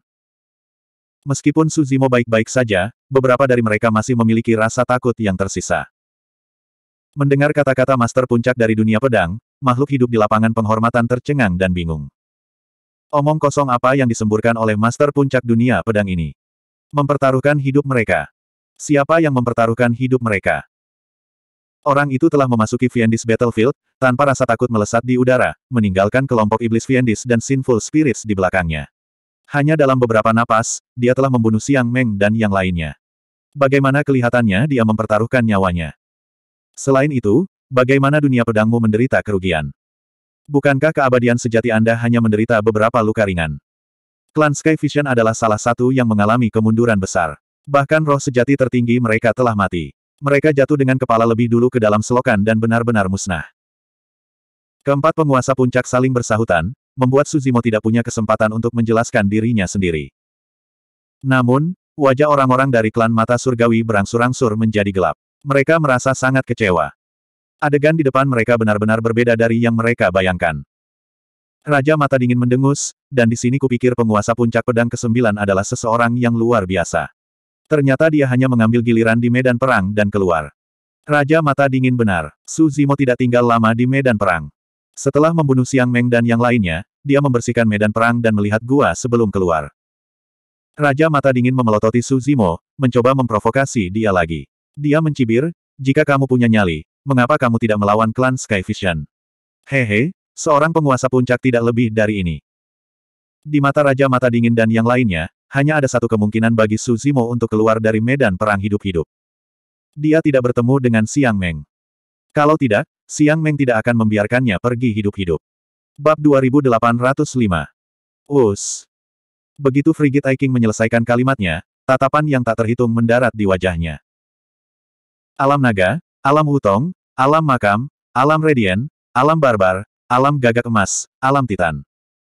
Meskipun Suzimo baik-baik saja, beberapa dari mereka masih memiliki rasa takut yang tersisa. Mendengar kata-kata master puncak dari dunia pedang, makhluk hidup di lapangan penghormatan tercengang dan bingung. Omong kosong apa yang disemburkan oleh master puncak dunia pedang ini? Mempertaruhkan hidup mereka. Siapa yang mempertaruhkan hidup mereka? Orang itu telah memasuki Viendis Battlefield, tanpa rasa takut melesat di udara, meninggalkan kelompok iblis Viendis dan Sinful Spirits di belakangnya. Hanya dalam beberapa napas, dia telah membunuh Siang Meng dan yang lainnya. Bagaimana kelihatannya dia mempertaruhkan nyawanya? Selain itu, bagaimana dunia pedangmu menderita kerugian? Bukankah keabadian sejati Anda hanya menderita beberapa luka ringan? Klan Sky Vision adalah salah satu yang mengalami kemunduran besar. Bahkan roh sejati tertinggi mereka telah mati. Mereka jatuh dengan kepala lebih dulu ke dalam selokan dan benar-benar musnah. Keempat penguasa puncak saling bersahutan, membuat Suzimo tidak punya kesempatan untuk menjelaskan dirinya sendiri. Namun, wajah orang-orang dari klan mata surgawi berangsur-angsur menjadi gelap. Mereka merasa sangat kecewa. Adegan di depan mereka benar-benar berbeda dari yang mereka bayangkan. Raja Mata Dingin mendengus, dan di sini kupikir penguasa puncak pedang kesembilan adalah seseorang yang luar biasa. Ternyata dia hanya mengambil giliran di medan perang dan keluar. Raja Mata Dingin benar, Su Zimo tidak tinggal lama di medan perang. Setelah membunuh Siang Meng dan yang lainnya, dia membersihkan medan perang dan melihat gua sebelum keluar. Raja Mata Dingin memelototi Su Zimo, mencoba memprovokasi dia lagi. Dia mencibir, jika kamu punya nyali, mengapa kamu tidak melawan klan Sky Vision? Hehe, Seorang penguasa puncak tidak lebih dari ini. Di mata Raja Mata Dingin dan yang lainnya, hanya ada satu kemungkinan bagi Suzimo untuk keluar dari medan perang hidup-hidup. Dia tidak bertemu dengan Siang Meng. Kalau tidak, Siang Meng tidak akan membiarkannya pergi hidup-hidup. Bab 2805 Us Begitu Frigit Aiking menyelesaikan kalimatnya, tatapan yang tak terhitung mendarat di wajahnya. Alam naga, alam hutong, alam makam, alam radian, alam barbar, Alam gagak emas, alam titan.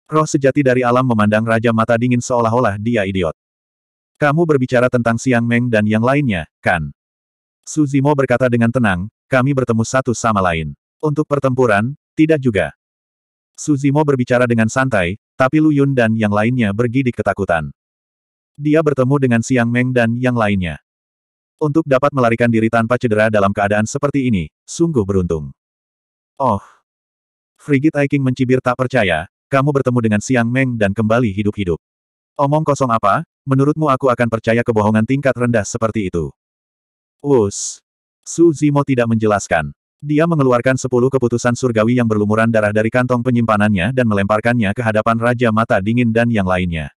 Roh sejati dari alam memandang Raja Mata Dingin seolah-olah dia idiot. Kamu berbicara tentang Siang Meng dan yang lainnya, kan? Suzimo berkata dengan tenang, kami bertemu satu sama lain. Untuk pertempuran, tidak juga. Suzimo berbicara dengan santai, tapi Lu Yun dan yang lainnya bergidik ketakutan. Dia bertemu dengan Siang Meng dan yang lainnya. Untuk dapat melarikan diri tanpa cedera dalam keadaan seperti ini, sungguh beruntung. Oh, Frigit Aiking mencibir tak percaya, kamu bertemu dengan Siang Meng dan kembali hidup-hidup. Omong kosong apa, menurutmu aku akan percaya kebohongan tingkat rendah seperti itu? Us. Su Zimo tidak menjelaskan. Dia mengeluarkan sepuluh keputusan surgawi yang berlumuran darah dari kantong penyimpanannya dan melemparkannya ke hadapan Raja Mata Dingin dan yang lainnya.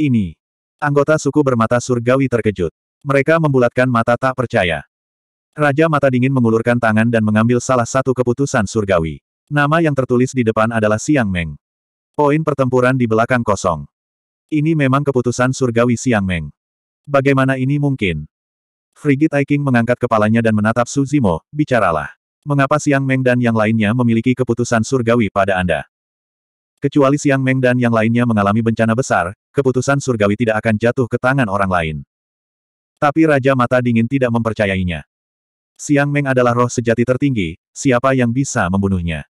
Ini. Anggota suku bermata surgawi terkejut. Mereka membulatkan mata tak percaya. Raja Mata Dingin mengulurkan tangan dan mengambil salah satu keputusan surgawi. Nama yang tertulis di depan adalah Siang Meng. Poin pertempuran di belakang kosong. Ini memang keputusan surgawi Siang Meng. Bagaimana ini mungkin? Frigit Aiking mengangkat kepalanya dan menatap Suzimo, bicaralah. Mengapa Siang Meng dan yang lainnya memiliki keputusan surgawi pada Anda? Kecuali Siang Meng dan yang lainnya mengalami bencana besar, keputusan surgawi tidak akan jatuh ke tangan orang lain. Tapi Raja Mata Dingin tidak mempercayainya. Siang Meng adalah roh sejati tertinggi, siapa yang bisa membunuhnya?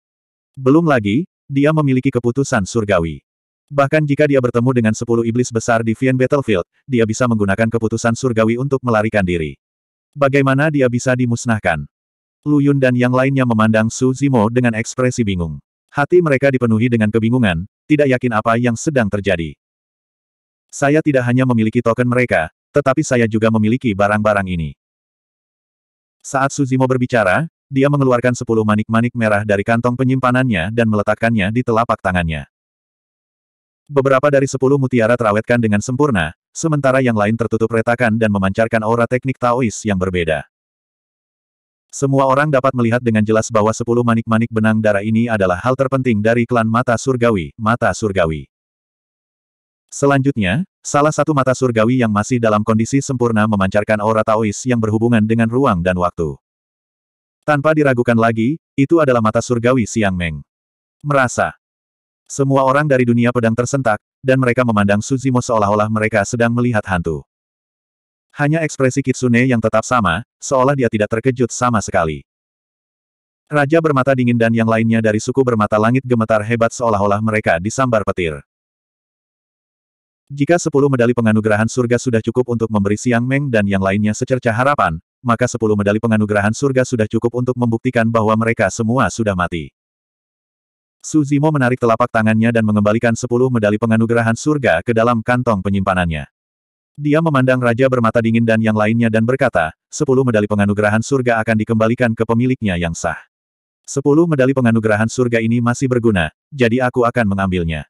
Belum lagi, dia memiliki keputusan surgawi. Bahkan jika dia bertemu dengan sepuluh iblis besar di Vien Battlefield, dia bisa menggunakan keputusan surgawi untuk melarikan diri. Bagaimana dia bisa dimusnahkan? Lu Yun dan yang lainnya memandang Su Zimo dengan ekspresi bingung. Hati mereka dipenuhi dengan kebingungan, tidak yakin apa yang sedang terjadi. Saya tidak hanya memiliki token mereka, tetapi saya juga memiliki barang-barang ini. Saat Su Zimo berbicara, dia mengeluarkan sepuluh manik-manik merah dari kantong penyimpanannya dan meletakkannya di telapak tangannya. Beberapa dari sepuluh mutiara terawetkan dengan sempurna, sementara yang lain tertutup retakan dan memancarkan aura teknik Taois yang berbeda. Semua orang dapat melihat dengan jelas bahwa sepuluh manik-manik benang darah ini adalah hal terpenting dari klan Mata Surgawi, Mata Surgawi. Selanjutnya, salah satu mata surgawi yang masih dalam kondisi sempurna memancarkan aura Taois yang berhubungan dengan ruang dan waktu. Tanpa diragukan lagi, itu adalah mata surgawi Siang Meng. Merasa. Semua orang dari dunia pedang tersentak, dan mereka memandang Suzimo seolah-olah mereka sedang melihat hantu. Hanya ekspresi Kitsune yang tetap sama, seolah dia tidak terkejut sama sekali. Raja bermata dingin dan yang lainnya dari suku bermata langit gemetar hebat seolah-olah mereka disambar petir. Jika sepuluh medali penganugerahan surga sudah cukup untuk memberi Siang Meng dan yang lainnya secerca harapan, maka sepuluh medali penganugerahan surga sudah cukup untuk membuktikan bahwa mereka semua sudah mati. Suzimo menarik telapak tangannya dan mengembalikan sepuluh medali penganugerahan surga ke dalam kantong penyimpanannya. Dia memandang Raja bermata dingin dan yang lainnya dan berkata, sepuluh medali penganugerahan surga akan dikembalikan ke pemiliknya yang sah. Sepuluh medali penganugerahan surga ini masih berguna, jadi aku akan mengambilnya.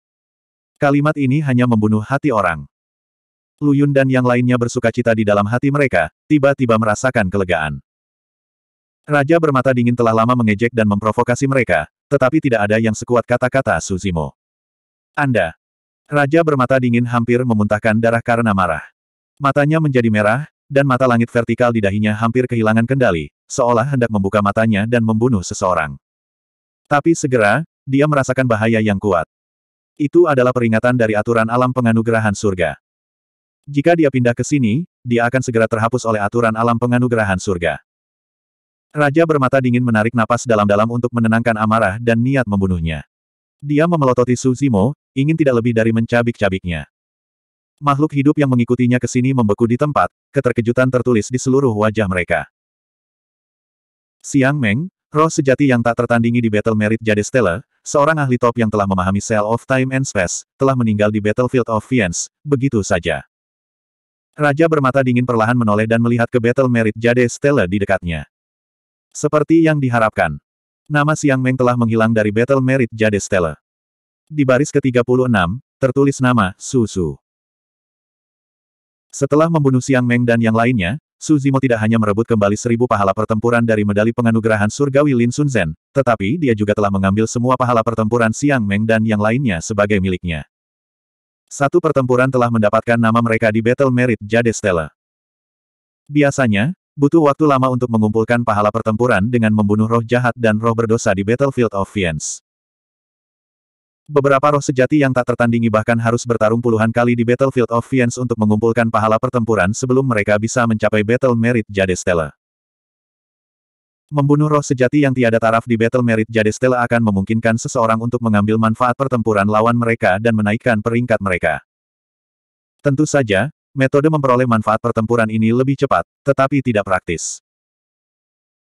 Kalimat ini hanya membunuh hati orang. Luyun dan yang lainnya bersuka cita di dalam hati mereka, tiba-tiba merasakan kelegaan. Raja bermata dingin telah lama mengejek dan memprovokasi mereka, tetapi tidak ada yang sekuat kata-kata Suzimo. Anda. Raja bermata dingin hampir memuntahkan darah karena marah. Matanya menjadi merah, dan mata langit vertikal di dahinya hampir kehilangan kendali, seolah hendak membuka matanya dan membunuh seseorang. Tapi segera, dia merasakan bahaya yang kuat. Itu adalah peringatan dari aturan alam penganugerahan surga. Jika dia pindah ke sini, dia akan segera terhapus oleh aturan alam penganugerahan surga. Raja bermata dingin menarik napas dalam-dalam untuk menenangkan amarah dan niat membunuhnya. Dia memelototi Suzimo, ingin tidak lebih dari mencabik-cabiknya. Makhluk hidup yang mengikutinya ke sini membeku di tempat, keterkejutan tertulis di seluruh wajah mereka. Siang Meng, roh sejati yang tak tertandingi di Battle Merit Jade Stella, seorang ahli top yang telah memahami Cell of Time and Space, telah meninggal di Battlefield of Fiends, begitu saja. Raja bermata dingin perlahan menoleh dan melihat ke battle merit Jade Stella di dekatnya. Seperti yang diharapkan. Nama Siang Meng telah menghilang dari battle merit Jade Stella. Di baris ke-36, tertulis nama, Su Su. Setelah membunuh Siang Meng dan yang lainnya, Su Zimo tidak hanya merebut kembali seribu pahala pertempuran dari medali penganugerahan surgawi Lin Sun Zen, tetapi dia juga telah mengambil semua pahala pertempuran Siang Meng dan yang lainnya sebagai miliknya. Satu pertempuran telah mendapatkan nama mereka di Battle Merit Jade Stella. Biasanya, butuh waktu lama untuk mengumpulkan pahala pertempuran dengan membunuh roh jahat dan roh berdosa di Battlefield of Fiends. Beberapa roh sejati yang tak tertandingi bahkan harus bertarung puluhan kali di Battlefield of Fiends untuk mengumpulkan pahala pertempuran sebelum mereka bisa mencapai Battle Merit Jade Stella. Membunuh roh sejati yang tiada taraf di Battle Merit Jade Stella akan memungkinkan seseorang untuk mengambil manfaat pertempuran lawan mereka dan menaikkan peringkat mereka. Tentu saja, metode memperoleh manfaat pertempuran ini lebih cepat, tetapi tidak praktis.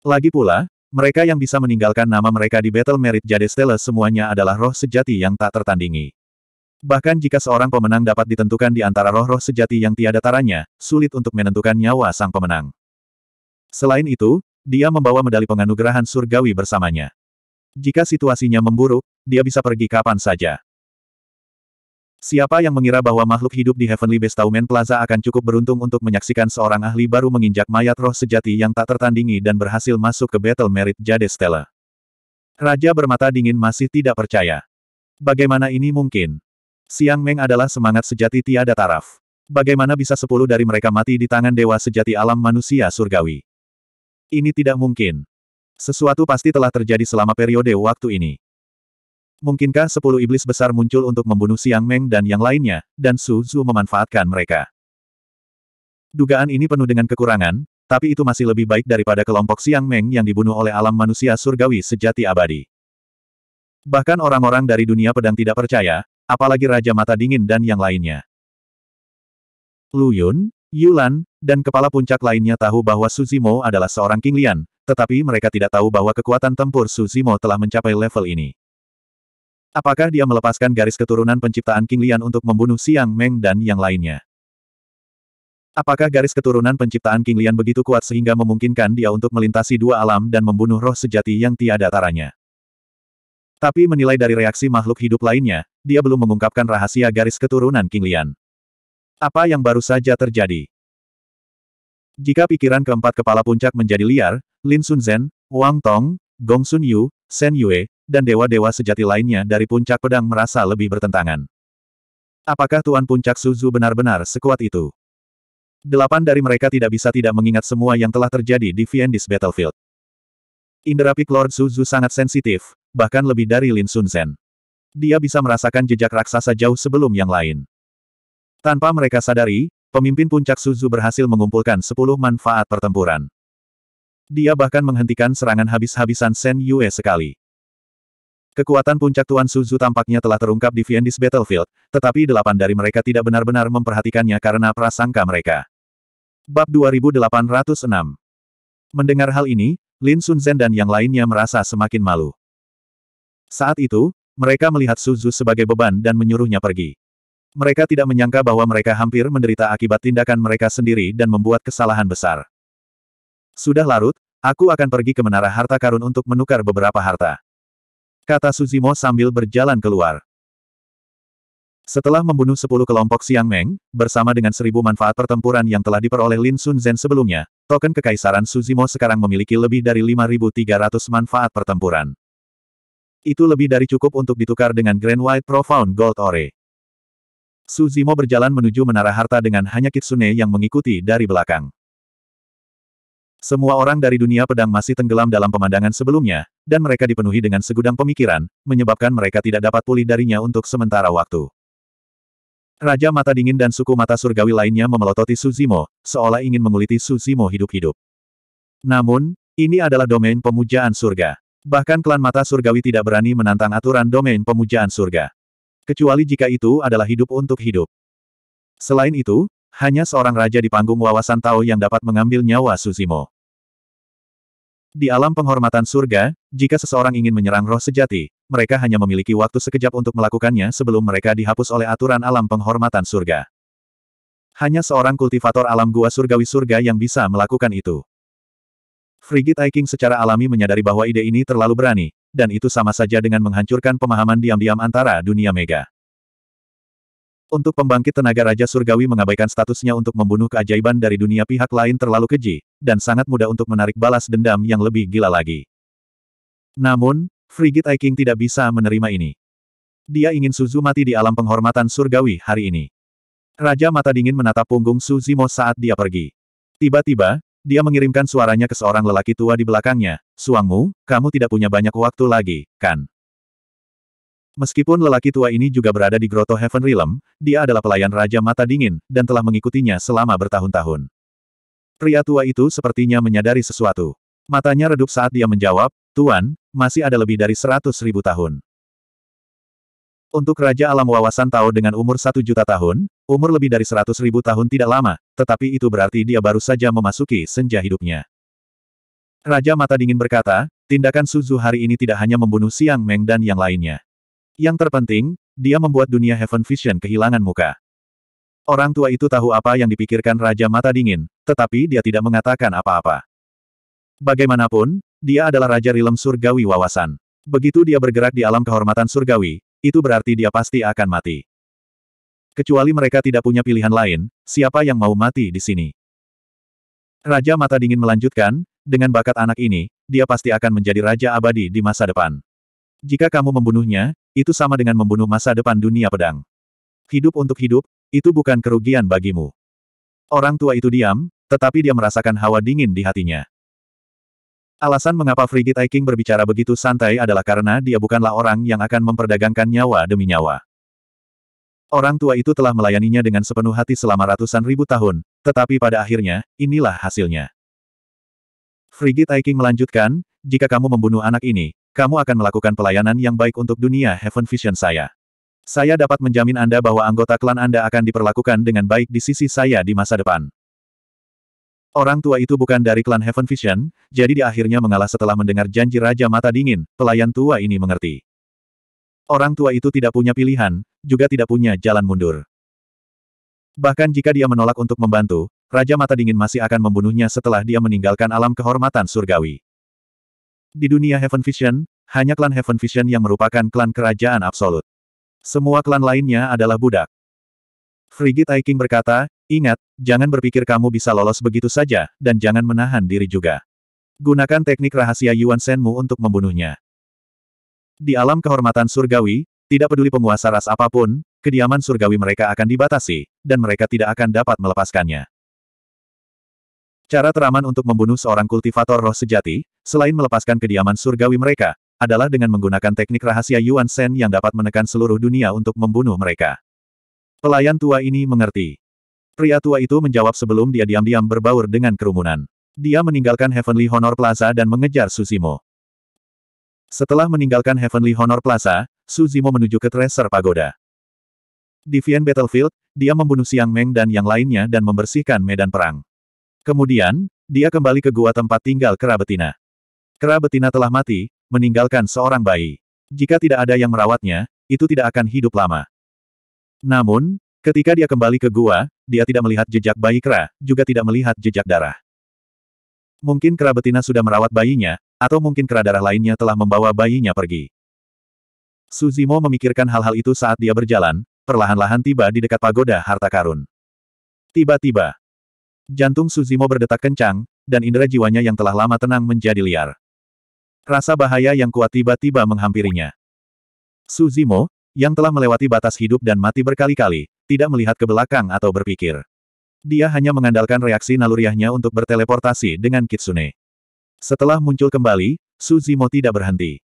Lagi pula, mereka yang bisa meninggalkan nama mereka di Battle Merit Jade Stella semuanya adalah roh sejati yang tak tertandingi. Bahkan jika seorang pemenang dapat ditentukan di antara roh-roh sejati yang tiada taranya, sulit untuk menentukan nyawa sang pemenang. Selain itu, dia membawa medali penganugerahan surgawi bersamanya. Jika situasinya memburuk, dia bisa pergi kapan saja. Siapa yang mengira bahwa makhluk hidup di Heavenly Bestowment Plaza akan cukup beruntung untuk menyaksikan seorang ahli baru menginjak mayat roh sejati yang tak tertandingi dan berhasil masuk ke Battle Merit Jade Stella. Raja bermata dingin masih tidak percaya. Bagaimana ini mungkin? Siang Meng adalah semangat sejati tiada taraf. Bagaimana bisa sepuluh dari mereka mati di tangan dewa sejati alam manusia surgawi? Ini tidak mungkin. Sesuatu pasti telah terjadi selama periode waktu ini. Mungkinkah sepuluh iblis besar muncul untuk membunuh Siang Meng dan yang lainnya, dan Su Zhu memanfaatkan mereka? Dugaan ini penuh dengan kekurangan, tapi itu masih lebih baik daripada kelompok Siang Meng yang dibunuh oleh alam manusia surgawi sejati abadi. Bahkan orang-orang dari dunia pedang tidak percaya, apalagi Raja Mata Dingin dan yang lainnya. Lu Yun, Yulan, dan kepala puncak lainnya tahu bahwa Suzimo adalah seorang King Lian, tetapi mereka tidak tahu bahwa kekuatan tempur Suzimo telah mencapai level ini. Apakah dia melepaskan garis keturunan penciptaan King Lian untuk membunuh Siang Meng dan yang lainnya? Apakah garis keturunan penciptaan King Lian begitu kuat sehingga memungkinkan dia untuk melintasi dua alam dan membunuh roh sejati yang tiada taranya? Tapi menilai dari reaksi makhluk hidup lainnya, dia belum mengungkapkan rahasia garis keturunan King Lian. Apa yang baru saja terjadi? Jika pikiran keempat kepala puncak menjadi liar, Lin Sun Zhen, Wang Tong, Gong Sun Yu, Shen Yue, dan dewa-dewa sejati lainnya dari puncak pedang merasa lebih bertentangan. Apakah Tuan Puncak Suzu benar-benar sekuat itu? Delapan dari mereka tidak bisa tidak mengingat semua yang telah terjadi di Viendis Battlefield. Indra Peak Lord Suzu sangat sensitif, bahkan lebih dari Lin Sun Zhen. Dia bisa merasakan jejak raksasa jauh sebelum yang lain. Tanpa mereka sadari, Pemimpin puncak Suzu berhasil mengumpulkan 10 manfaat pertempuran. Dia bahkan menghentikan serangan habis-habisan Shen Yue sekali. Kekuatan puncak Tuan Suzu tampaknya telah terungkap di Viendis Battlefield, tetapi delapan dari mereka tidak benar-benar memperhatikannya karena prasangka mereka. Bab 2806 Mendengar hal ini, Lin Sunzen dan yang lainnya merasa semakin malu. Saat itu, mereka melihat Suzu sebagai beban dan menyuruhnya pergi. Mereka tidak menyangka bahwa mereka hampir menderita akibat tindakan mereka sendiri dan membuat kesalahan besar. Sudah larut, aku akan pergi ke menara harta karun untuk menukar beberapa harta. Kata Suzimo sambil berjalan keluar. Setelah membunuh sepuluh kelompok Siang Meng, bersama dengan seribu manfaat pertempuran yang telah diperoleh Lin Sun Zhen sebelumnya, token kekaisaran Suzimo sekarang memiliki lebih dari 5.300 manfaat pertempuran. Itu lebih dari cukup untuk ditukar dengan Grand White Profound Gold Ore. Suzimo berjalan menuju menara harta dengan hanya Kitsune yang mengikuti dari belakang. Semua orang dari dunia pedang masih tenggelam dalam pemandangan sebelumnya, dan mereka dipenuhi dengan segudang pemikiran, menyebabkan mereka tidak dapat pulih darinya untuk sementara waktu. Raja Mata Dingin dan suku Mata Surgawi lainnya memelototi Suzimo, seolah ingin menguliti Suzimo hidup-hidup. Namun, ini adalah domain pemujaan surga. Bahkan klan Mata Surgawi tidak berani menantang aturan domain pemujaan surga kecuali jika itu adalah hidup untuk hidup. Selain itu, hanya seorang raja di panggung wawasan Tao yang dapat mengambil nyawa Suzimo. Di alam penghormatan surga, jika seseorang ingin menyerang roh sejati, mereka hanya memiliki waktu sekejap untuk melakukannya sebelum mereka dihapus oleh aturan alam penghormatan surga. Hanya seorang kultivator alam gua surgawi surga yang bisa melakukan itu. Frigid Aiking secara alami menyadari bahwa ide ini terlalu berani, dan itu sama saja dengan menghancurkan pemahaman diam-diam antara dunia mega. Untuk pembangkit tenaga Raja Surgawi mengabaikan statusnya untuk membunuh keajaiban dari dunia pihak lain terlalu keji, dan sangat mudah untuk menarik balas dendam yang lebih gila lagi. Namun, Frigid Aiking tidak bisa menerima ini. Dia ingin Suzu mati di alam penghormatan surgawi hari ini. Raja Mata Dingin menatap punggung Suzimo saat dia pergi. Tiba-tiba, dia mengirimkan suaranya ke seorang lelaki tua di belakangnya, Suangmu, kamu tidak punya banyak waktu lagi, kan? Meskipun lelaki tua ini juga berada di Grotto Heaven Realm, dia adalah pelayan Raja Mata Dingin, dan telah mengikutinya selama bertahun-tahun. Pria tua itu sepertinya menyadari sesuatu. Matanya redup saat dia menjawab, Tuan, masih ada lebih dari seratus ribu tahun. Untuk Raja Alam Wawasan Tao dengan umur satu juta tahun, umur lebih dari seratus ribu tahun tidak lama, tetapi itu berarti dia baru saja memasuki senja hidupnya. Raja Mata Dingin berkata, tindakan Suzu hari ini tidak hanya membunuh Siang Meng dan yang lainnya. Yang terpenting, dia membuat dunia Heaven Vision kehilangan muka. Orang tua itu tahu apa yang dipikirkan Raja Mata Dingin, tetapi dia tidak mengatakan apa-apa. Bagaimanapun, dia adalah Raja Rilem Surgawi Wawasan. Begitu dia bergerak di alam kehormatan surgawi, itu berarti dia pasti akan mati. Kecuali mereka tidak punya pilihan lain, siapa yang mau mati di sini? Raja Mata Dingin melanjutkan, dengan bakat anak ini, dia pasti akan menjadi raja abadi di masa depan. Jika kamu membunuhnya, itu sama dengan membunuh masa depan dunia pedang. Hidup untuk hidup, itu bukan kerugian bagimu. Orang tua itu diam, tetapi dia merasakan hawa dingin di hatinya. Alasan mengapa Frigid Aiking berbicara begitu santai adalah karena dia bukanlah orang yang akan memperdagangkan nyawa demi nyawa. Orang tua itu telah melayaninya dengan sepenuh hati selama ratusan ribu tahun, tetapi pada akhirnya, inilah hasilnya. Frigid Aiking melanjutkan, jika kamu membunuh anak ini, kamu akan melakukan pelayanan yang baik untuk dunia Heaven Vision saya. Saya dapat menjamin Anda bahwa anggota klan Anda akan diperlakukan dengan baik di sisi saya di masa depan. Orang tua itu bukan dari klan Heaven Vision, jadi dia akhirnya mengalah setelah mendengar janji Raja Mata Dingin, pelayan tua ini mengerti. Orang tua itu tidak punya pilihan, juga tidak punya jalan mundur. Bahkan jika dia menolak untuk membantu, Raja Mata Dingin masih akan membunuhnya setelah dia meninggalkan alam kehormatan surgawi. Di dunia Heaven Vision, hanya klan Heaven Vision yang merupakan klan kerajaan absolut. Semua klan lainnya adalah budak. Frigid Aiking berkata, Ingat, jangan berpikir kamu bisa lolos begitu saja, dan jangan menahan diri juga. Gunakan teknik rahasia Yuan Senmu untuk membunuhnya. Di alam kehormatan surgawi, tidak peduli penguasa ras apapun, kediaman surgawi mereka akan dibatasi, dan mereka tidak akan dapat melepaskannya. Cara teraman untuk membunuh seorang kultivator roh sejati, selain melepaskan kediaman surgawi mereka, adalah dengan menggunakan teknik rahasia Yuan Shen yang dapat menekan seluruh dunia untuk membunuh mereka. Pelayan tua ini mengerti. Pria tua itu menjawab sebelum dia diam-diam berbaur dengan kerumunan. Dia meninggalkan Heavenly Honor Plaza dan mengejar Suzimo. Setelah meninggalkan Heavenly Honor Plaza, Suzimo menuju ke Treasure Pagoda. Di Vian Battlefield, dia membunuh Siang Meng dan yang lainnya dan membersihkan medan perang. Kemudian, dia kembali ke gua tempat tinggal kera betina. telah mati, meninggalkan seorang bayi. Jika tidak ada yang merawatnya, itu tidak akan hidup lama. Namun, ketika dia kembali ke gua, dia tidak melihat jejak bayi kera, juga tidak melihat jejak darah. Mungkin kera betina sudah merawat bayinya, atau mungkin kera darah lainnya telah membawa bayinya pergi. Suzimo memikirkan hal-hal itu saat dia berjalan, perlahan-lahan tiba di dekat pagoda harta karun. Tiba-tiba, jantung Suzimo berdetak kencang, dan indera jiwanya yang telah lama tenang menjadi liar. Rasa bahaya yang kuat tiba-tiba menghampirinya. Suzimo, yang telah melewati batas hidup dan mati berkali-kali, tidak melihat ke belakang atau berpikir. Dia hanya mengandalkan reaksi naluriahnya untuk berteleportasi dengan Kitsune. Setelah muncul kembali, Suzimo tidak berhenti.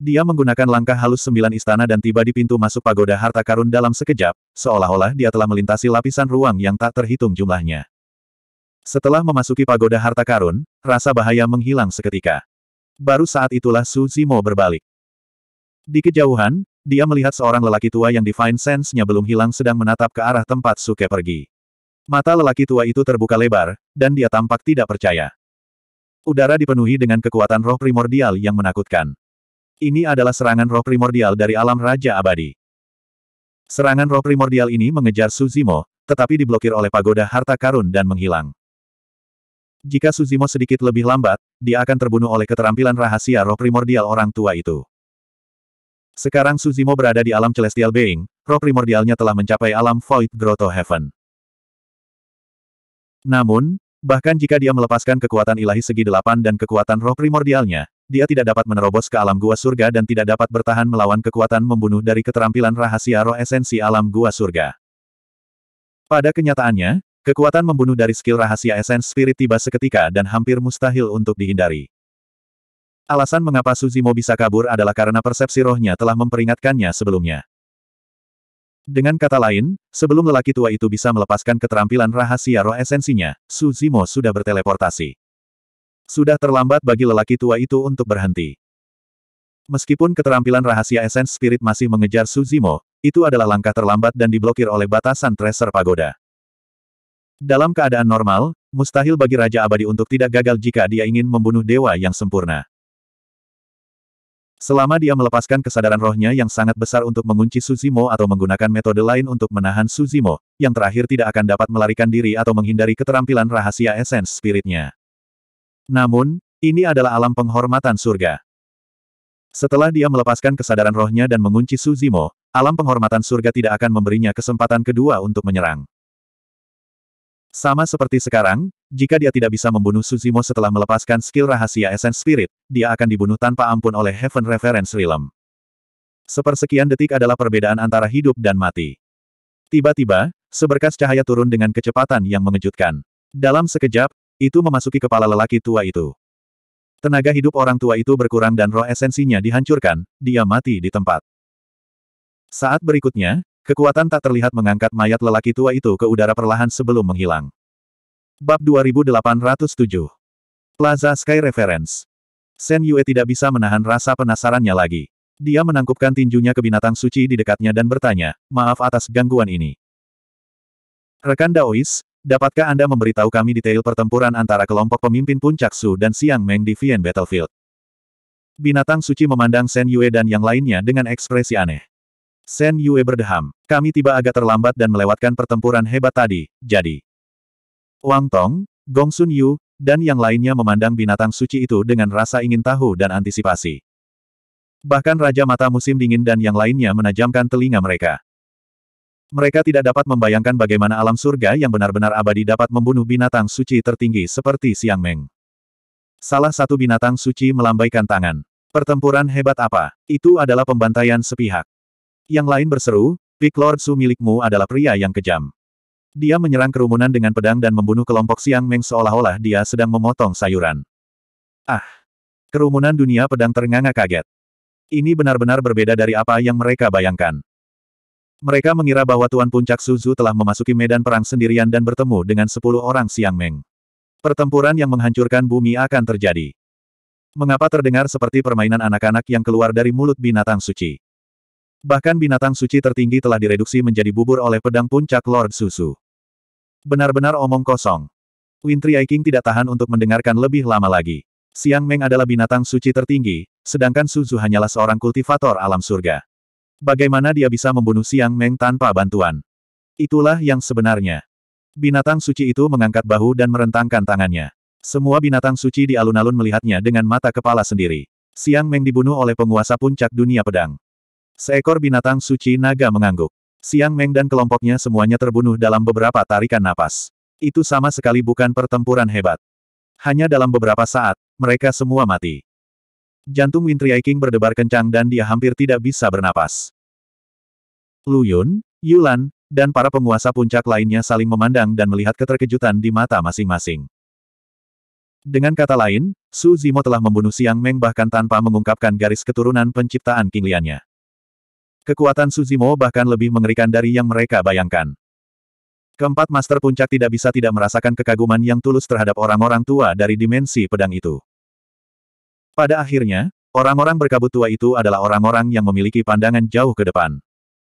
Dia menggunakan langkah halus sembilan istana dan tiba di pintu masuk pagoda harta karun dalam sekejap, seolah-olah dia telah melintasi lapisan ruang yang tak terhitung jumlahnya. Setelah memasuki pagoda harta karun, rasa bahaya menghilang seketika. Baru saat itulah Suzimo berbalik. Di kejauhan, dia melihat seorang lelaki tua yang divine sense-nya belum hilang sedang menatap ke arah tempat Suke pergi. Mata lelaki tua itu terbuka lebar, dan dia tampak tidak percaya. Udara dipenuhi dengan kekuatan roh primordial yang menakutkan. Ini adalah serangan roh primordial dari alam Raja Abadi. Serangan roh primordial ini mengejar Suzimo, tetapi diblokir oleh pagoda harta karun dan menghilang. Jika Suzimo sedikit lebih lambat, dia akan terbunuh oleh keterampilan rahasia roh primordial orang tua itu. Sekarang Suzimo berada di alam Celestial Being, roh primordialnya telah mencapai alam Void Grotto Heaven. Namun, bahkan jika dia melepaskan kekuatan ilahi segi delapan dan kekuatan roh primordialnya, dia tidak dapat menerobos ke alam gua surga dan tidak dapat bertahan melawan kekuatan membunuh dari keterampilan rahasia roh esensi alam gua surga. Pada kenyataannya, kekuatan membunuh dari skill rahasia esens spirit tiba seketika dan hampir mustahil untuk dihindari. Alasan mengapa Suzimo bisa kabur adalah karena persepsi rohnya telah memperingatkannya sebelumnya. Dengan kata lain, sebelum lelaki tua itu bisa melepaskan keterampilan rahasia roh esensinya, Suzimo sudah berteleportasi. Sudah terlambat bagi lelaki tua itu untuk berhenti. Meskipun keterampilan rahasia esens spirit masih mengejar Suzimo, itu adalah langkah terlambat dan diblokir oleh batasan Tracer Pagoda. Dalam keadaan normal, mustahil bagi Raja Abadi untuk tidak gagal jika dia ingin membunuh dewa yang sempurna. Selama dia melepaskan kesadaran rohnya yang sangat besar untuk mengunci Suzimo atau menggunakan metode lain untuk menahan Suzimo, yang terakhir tidak akan dapat melarikan diri atau menghindari keterampilan rahasia esens spiritnya. Namun, ini adalah alam penghormatan surga. Setelah dia melepaskan kesadaran rohnya dan mengunci Suzimo, alam penghormatan surga tidak akan memberinya kesempatan kedua untuk menyerang. Sama seperti sekarang, jika dia tidak bisa membunuh Suzimo setelah melepaskan skill rahasia Essence Spirit, dia akan dibunuh tanpa ampun oleh Heaven Reference Realm. Sepersekian detik adalah perbedaan antara hidup dan mati. Tiba-tiba, seberkas cahaya turun dengan kecepatan yang mengejutkan. Dalam sekejap, itu memasuki kepala lelaki tua itu. Tenaga hidup orang tua itu berkurang dan roh esensinya dihancurkan, dia mati di tempat. Saat berikutnya, kekuatan tak terlihat mengangkat mayat lelaki tua itu ke udara perlahan sebelum menghilang. Bab 2807. Plaza Sky Reference. Shen Yue tidak bisa menahan rasa penasarannya lagi. Dia menangkupkan tinjunya ke binatang suci di dekatnya dan bertanya, maaf atas gangguan ini. Rekan Daois, dapatkah Anda memberitahu kami detail pertempuran antara kelompok pemimpin Puncak Su dan Siang Meng di Vien Battlefield? Binatang suci memandang Shen Yue dan yang lainnya dengan ekspresi aneh. Shen Yue berdeham, kami tiba agak terlambat dan melewatkan pertempuran hebat tadi, jadi... Wang Tong, Gong Sun Yu, dan yang lainnya memandang binatang suci itu dengan rasa ingin tahu dan antisipasi. Bahkan Raja Mata Musim Dingin dan yang lainnya menajamkan telinga mereka. Mereka tidak dapat membayangkan bagaimana alam surga yang benar-benar abadi dapat membunuh binatang suci tertinggi seperti Siang Meng. Salah satu binatang suci melambaikan tangan. Pertempuran hebat apa? Itu adalah pembantaian sepihak. Yang lain berseru, Big Lord Su milikmu adalah pria yang kejam. Dia menyerang kerumunan dengan pedang dan membunuh kelompok Siang Meng seolah-olah dia sedang memotong sayuran. Ah! Kerumunan dunia pedang ternganga kaget. Ini benar-benar berbeda dari apa yang mereka bayangkan. Mereka mengira bahwa Tuan Puncak Suzu telah memasuki medan perang sendirian dan bertemu dengan sepuluh orang Siang Meng. Pertempuran yang menghancurkan bumi akan terjadi. Mengapa terdengar seperti permainan anak-anak yang keluar dari mulut binatang suci? Bahkan binatang suci tertinggi telah direduksi menjadi bubur oleh pedang puncak Lord Susu. Benar-benar omong kosong. Wintry Aiking tidak tahan untuk mendengarkan lebih lama lagi. Siang Meng adalah binatang suci tertinggi, sedangkan Suzu hanyalah seorang kultivator alam surga. Bagaimana dia bisa membunuh Siang Meng tanpa bantuan? Itulah yang sebenarnya. Binatang suci itu mengangkat bahu dan merentangkan tangannya. Semua binatang suci di alun-alun melihatnya dengan mata kepala sendiri. Siang Meng dibunuh oleh penguasa puncak dunia pedang. Seekor binatang suci naga mengangguk. Siang Meng dan kelompoknya semuanya terbunuh dalam beberapa tarikan napas. Itu sama sekali bukan pertempuran hebat. Hanya dalam beberapa saat, mereka semua mati. Jantung Wintry King berdebar kencang dan dia hampir tidak bisa bernapas. Lu Yun, Yulan, dan para penguasa puncak lainnya saling memandang dan melihat keterkejutan di mata masing-masing. Dengan kata lain, Su Zimo telah membunuh Siang Meng bahkan tanpa mengungkapkan garis keturunan penciptaan King Liannya. Kekuatan Suzimo bahkan lebih mengerikan dari yang mereka bayangkan. Keempat Master Puncak tidak bisa tidak merasakan kekaguman yang tulus terhadap orang-orang tua dari dimensi pedang itu. Pada akhirnya, orang-orang berkabut tua itu adalah orang-orang yang memiliki pandangan jauh ke depan.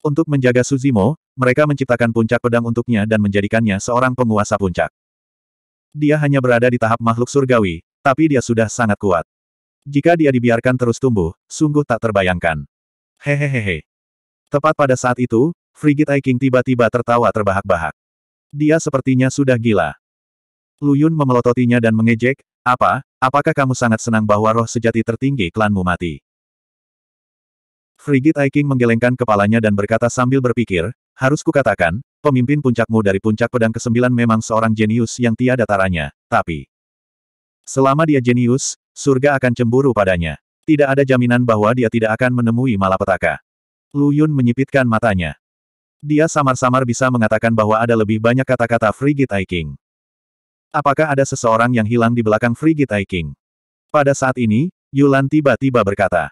Untuk menjaga Suzimo, mereka menciptakan puncak pedang untuknya dan menjadikannya seorang penguasa puncak. Dia hanya berada di tahap makhluk surgawi, tapi dia sudah sangat kuat. Jika dia dibiarkan terus tumbuh, sungguh tak terbayangkan. Hehehehe. Tepat pada saat itu, Frigit Aiking tiba-tiba tertawa terbahak-bahak. Dia sepertinya sudah gila. Luyun memelototinya dan mengejek, apa, apakah kamu sangat senang bahwa roh sejati tertinggi klanmu mati? Frigit Aiking menggelengkan kepalanya dan berkata sambil berpikir, harus kukatakan, pemimpin puncakmu dari puncak pedang ke-9 memang seorang jenius yang tiada taranya, tapi... Selama dia jenius, surga akan cemburu padanya. Tidak ada jaminan bahwa dia tidak akan menemui malapetaka. Lu Yun menyipitkan matanya. Dia samar-samar bisa mengatakan bahwa ada lebih banyak kata-kata Frigid Aiking. Apakah ada seseorang yang hilang di belakang Frigid Aiking? Pada saat ini, Yulan tiba-tiba berkata.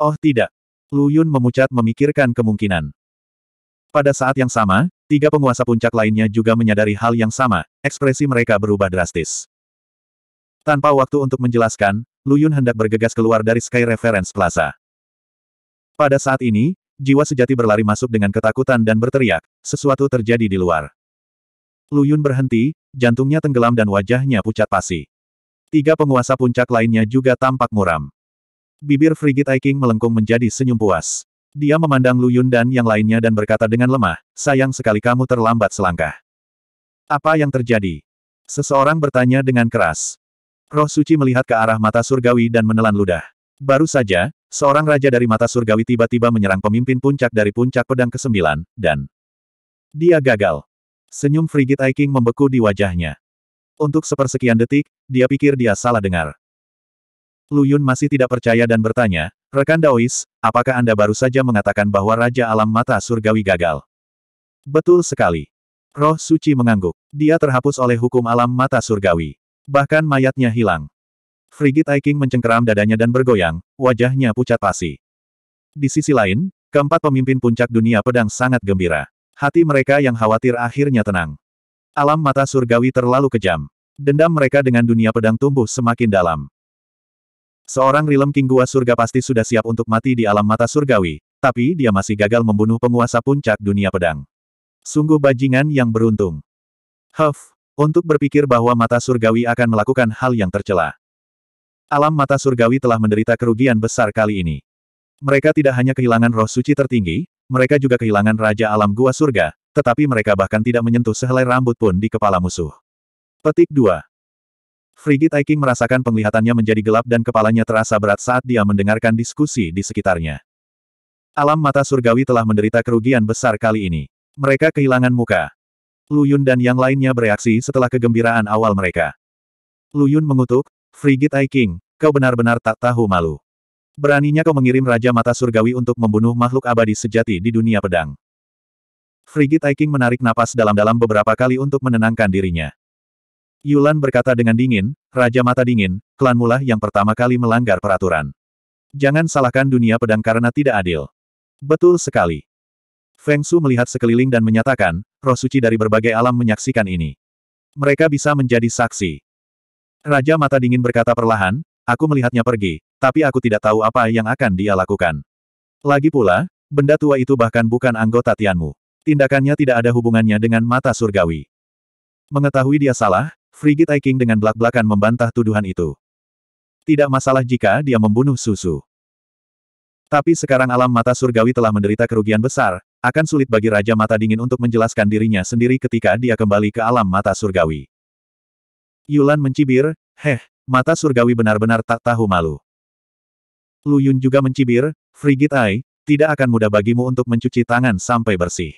Oh tidak. Lu Yun memucat memikirkan kemungkinan. Pada saat yang sama, tiga penguasa puncak lainnya juga menyadari hal yang sama, ekspresi mereka berubah drastis. Tanpa waktu untuk menjelaskan, Lu Yun hendak bergegas keluar dari Sky Reference Plaza. Pada saat ini, Jiwa sejati berlari masuk dengan ketakutan dan berteriak, sesuatu terjadi di luar. Luyun berhenti, jantungnya tenggelam dan wajahnya pucat pasi. Tiga penguasa puncak lainnya juga tampak muram. Bibir Frigit Aiking melengkung menjadi senyum puas. Dia memandang Luyun dan yang lainnya dan berkata dengan lemah, sayang sekali kamu terlambat selangkah. Apa yang terjadi? Seseorang bertanya dengan keras. Roh suci melihat ke arah mata surgawi dan menelan ludah. Baru saja, seorang raja dari mata surgawi tiba-tiba menyerang pemimpin puncak dari puncak pedang ke-9, dan dia gagal. Senyum Frigid Aiking membeku di wajahnya. Untuk sepersekian detik, dia pikir dia salah dengar. Lu Yun masih tidak percaya dan bertanya, Rekan Daois, apakah Anda baru saja mengatakan bahwa Raja Alam Mata Surgawi gagal? Betul sekali. Roh suci mengangguk. Dia terhapus oleh hukum alam mata surgawi. Bahkan mayatnya hilang. Frigit Aiking mencengkeram dadanya dan bergoyang, wajahnya pucat pasi. Di sisi lain, keempat pemimpin puncak dunia pedang sangat gembira. Hati mereka yang khawatir akhirnya tenang. Alam mata surgawi terlalu kejam. Dendam mereka dengan dunia pedang tumbuh semakin dalam. Seorang rilem King Gua Surga pasti sudah siap untuk mati di alam mata surgawi, tapi dia masih gagal membunuh penguasa puncak dunia pedang. Sungguh bajingan yang beruntung. Huff, untuk berpikir bahwa mata surgawi akan melakukan hal yang tercela alam mata surgawi telah menderita kerugian besar kali ini. Mereka tidak hanya kehilangan roh suci tertinggi, mereka juga kehilangan Raja Alam Gua Surga, tetapi mereka bahkan tidak menyentuh sehelai rambut pun di kepala musuh. Petik 2. Frigit Aiking merasakan penglihatannya menjadi gelap dan kepalanya terasa berat saat dia mendengarkan diskusi di sekitarnya. Alam mata surgawi telah menderita kerugian besar kali ini. Mereka kehilangan muka. Luyun dan yang lainnya bereaksi setelah kegembiraan awal mereka. Luyun mengutuk, Frigid Aiking, Kau benar-benar tak tahu malu. Beraninya kau mengirim Raja Mata Surgawi untuk membunuh makhluk abadi sejati di dunia pedang. Frigit Aiking menarik napas dalam-dalam beberapa kali untuk menenangkan dirinya. Yulan berkata dengan dingin, Raja Mata Dingin, klan mulah yang pertama kali melanggar peraturan. Jangan salahkan dunia pedang karena tidak adil. Betul sekali. Feng Su melihat sekeliling dan menyatakan, roh suci dari berbagai alam menyaksikan ini. Mereka bisa menjadi saksi. Raja Mata Dingin berkata perlahan, Aku melihatnya pergi, tapi aku tidak tahu apa yang akan dia lakukan. Lagi pula, benda tua itu bahkan bukan anggota Tianmu. Tindakannya tidak ada hubungannya dengan mata surgawi. Mengetahui dia salah, Frigid Aiking dengan belak-belakan membantah tuduhan itu. Tidak masalah jika dia membunuh susu. Tapi sekarang alam mata surgawi telah menderita kerugian besar, akan sulit bagi Raja Mata Dingin untuk menjelaskan dirinya sendiri ketika dia kembali ke alam mata surgawi. Yulan mencibir, heh, Mata surgawi benar-benar tak tahu malu. Lu Yun juga mencibir, Frigid Ai, tidak akan mudah bagimu untuk mencuci tangan sampai bersih.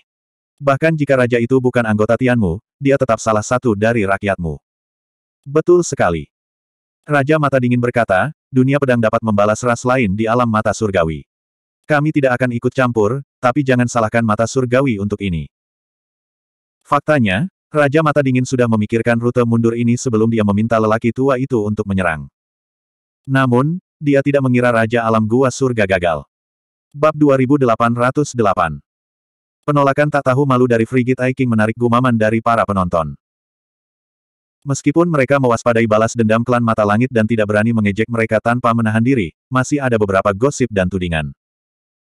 Bahkan jika raja itu bukan anggota Tianmu, dia tetap salah satu dari rakyatmu. Betul sekali. Raja Mata Dingin berkata, dunia pedang dapat membalas ras lain di alam mata surgawi. Kami tidak akan ikut campur, tapi jangan salahkan mata surgawi untuk ini. Faktanya, Raja Mata Dingin sudah memikirkan rute mundur ini sebelum dia meminta lelaki tua itu untuk menyerang. Namun, dia tidak mengira Raja Alam Gua Surga gagal. Bab 2808 Penolakan tak tahu malu dari Frigid Aiking menarik gumaman dari para penonton. Meskipun mereka mewaspadai balas dendam klan Mata Langit dan tidak berani mengejek mereka tanpa menahan diri, masih ada beberapa gosip dan tudingan.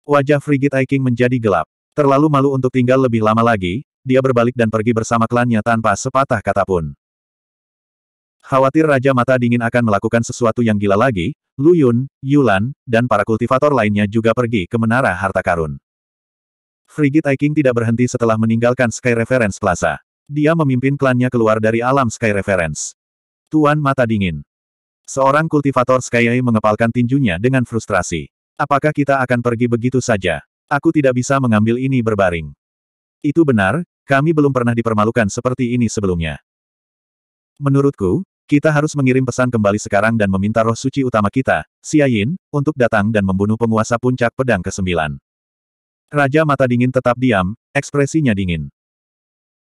Wajah Frigid Aiking menjadi gelap. Terlalu malu untuk tinggal lebih lama lagi, dia berbalik dan pergi bersama klannya tanpa sepatah kata pun. Khawatir Raja Mata Dingin akan melakukan sesuatu yang gila lagi, Lu Yun, Yulan, dan para kultivator lainnya juga pergi ke Menara Harta Karun. Frigid Aiking tidak berhenti setelah meninggalkan Sky Reference Plaza. Dia memimpin klannya keluar dari alam Sky Reference. Tuan Mata Dingin. Seorang kultivator Sky Eye mengepalkan tinjunya dengan frustrasi. Apakah kita akan pergi begitu saja? Aku tidak bisa mengambil ini berbaring. Itu benar, kami belum pernah dipermalukan seperti ini sebelumnya. Menurutku, kita harus mengirim pesan kembali sekarang dan meminta roh suci utama kita, Yin, untuk datang dan membunuh penguasa puncak pedang ke-9. Raja Mata Dingin tetap diam, ekspresinya dingin.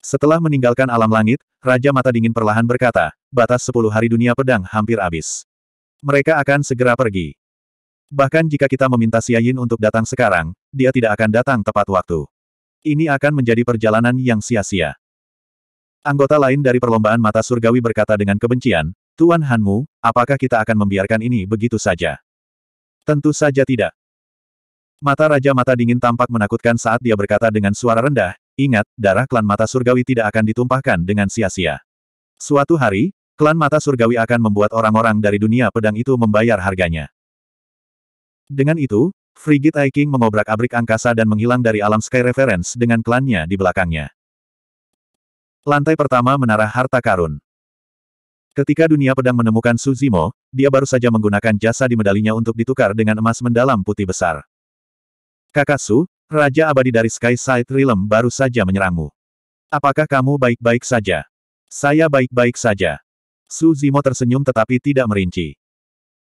Setelah meninggalkan alam langit, Raja Mata Dingin perlahan berkata, batas 10 hari dunia pedang hampir habis. Mereka akan segera pergi. Bahkan jika kita meminta Yin untuk datang sekarang, dia tidak akan datang tepat waktu. Ini akan menjadi perjalanan yang sia-sia. Anggota lain dari perlombaan mata surgawi berkata dengan kebencian, Tuan Hanmu, apakah kita akan membiarkan ini begitu saja? Tentu saja tidak. Mata Raja Mata Dingin tampak menakutkan saat dia berkata dengan suara rendah, ingat, darah klan mata surgawi tidak akan ditumpahkan dengan sia-sia. Suatu hari, klan mata surgawi akan membuat orang-orang dari dunia pedang itu membayar harganya. Dengan itu, Frigit Aiking mengobrak-abrik angkasa dan menghilang dari alam Sky Reference dengan klannya di belakangnya. Lantai pertama Menara Harta Karun Ketika dunia pedang menemukan Suzimo, dia baru saja menggunakan jasa di medalinya untuk ditukar dengan emas mendalam putih besar. Kakak Su, Raja Abadi dari Sky Side Realm baru saja menyerangmu. Apakah kamu baik-baik saja? Saya baik-baik saja. Suzimo tersenyum tetapi tidak merinci.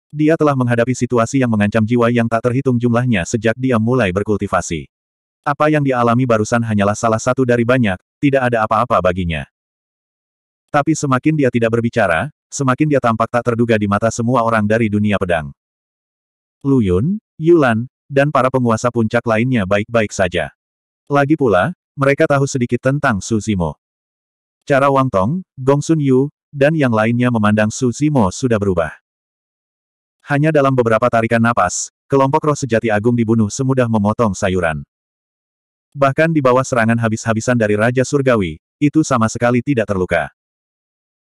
Dia telah menghadapi situasi yang mengancam jiwa yang tak terhitung jumlahnya sejak dia mulai berkultivasi. Apa yang dialami barusan hanyalah salah satu dari banyak, tidak ada apa-apa baginya. Tapi semakin dia tidak berbicara, semakin dia tampak tak terduga di mata semua orang dari dunia pedang. Lu Yun, Yulan, dan para penguasa puncak lainnya baik-baik saja. Lagi pula, mereka tahu sedikit tentang Su Zimo. Cara Wang Tong, Gong Sun Yu, dan yang lainnya memandang Su Zimo sudah berubah. Hanya dalam beberapa tarikan napas, kelompok roh sejati agung dibunuh semudah memotong sayuran. Bahkan di bawah serangan habis-habisan dari Raja Surgawi, itu sama sekali tidak terluka.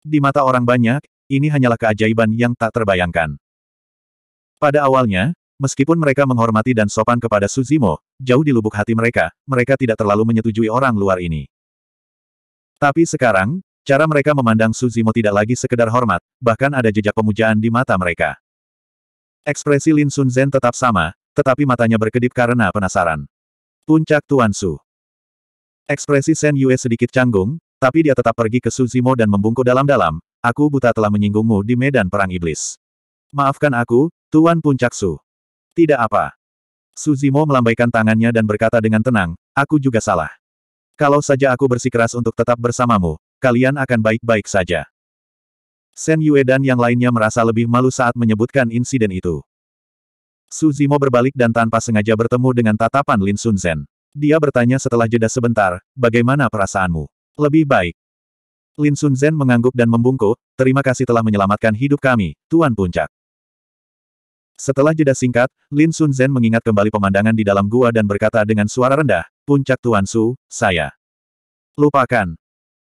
Di mata orang banyak, ini hanyalah keajaiban yang tak terbayangkan. Pada awalnya, meskipun mereka menghormati dan sopan kepada Suzimo, jauh di lubuk hati mereka, mereka tidak terlalu menyetujui orang luar ini. Tapi sekarang, cara mereka memandang Suzimo tidak lagi sekedar hormat, bahkan ada jejak pemujaan di mata mereka. Ekspresi Lin Sun Zhen tetap sama, tetapi matanya berkedip karena penasaran. Puncak Tuan Su. Ekspresi Shen Yue sedikit canggung, tapi dia tetap pergi ke Suzimo dan membungkuk dalam-dalam, aku buta telah menyinggungmu di medan perang iblis. Maafkan aku, Tuan Puncak Su. Tidak apa. Suzimo melambaikan tangannya dan berkata dengan tenang, aku juga salah. Kalau saja aku bersikeras untuk tetap bersamamu, kalian akan baik-baik saja. Shen Yue dan yang lainnya merasa lebih malu saat menyebutkan insiden itu. Su Zimo berbalik dan tanpa sengaja bertemu dengan tatapan Lin Sun Zhen. Dia bertanya setelah jeda sebentar, bagaimana perasaanmu? Lebih baik. Lin Sun Zhen mengangguk dan membungkuk, terima kasih telah menyelamatkan hidup kami, Tuan Puncak. Setelah jeda singkat, Lin Sun Zhen mengingat kembali pemandangan di dalam gua dan berkata dengan suara rendah, Puncak Tuan Su, saya. Lupakan.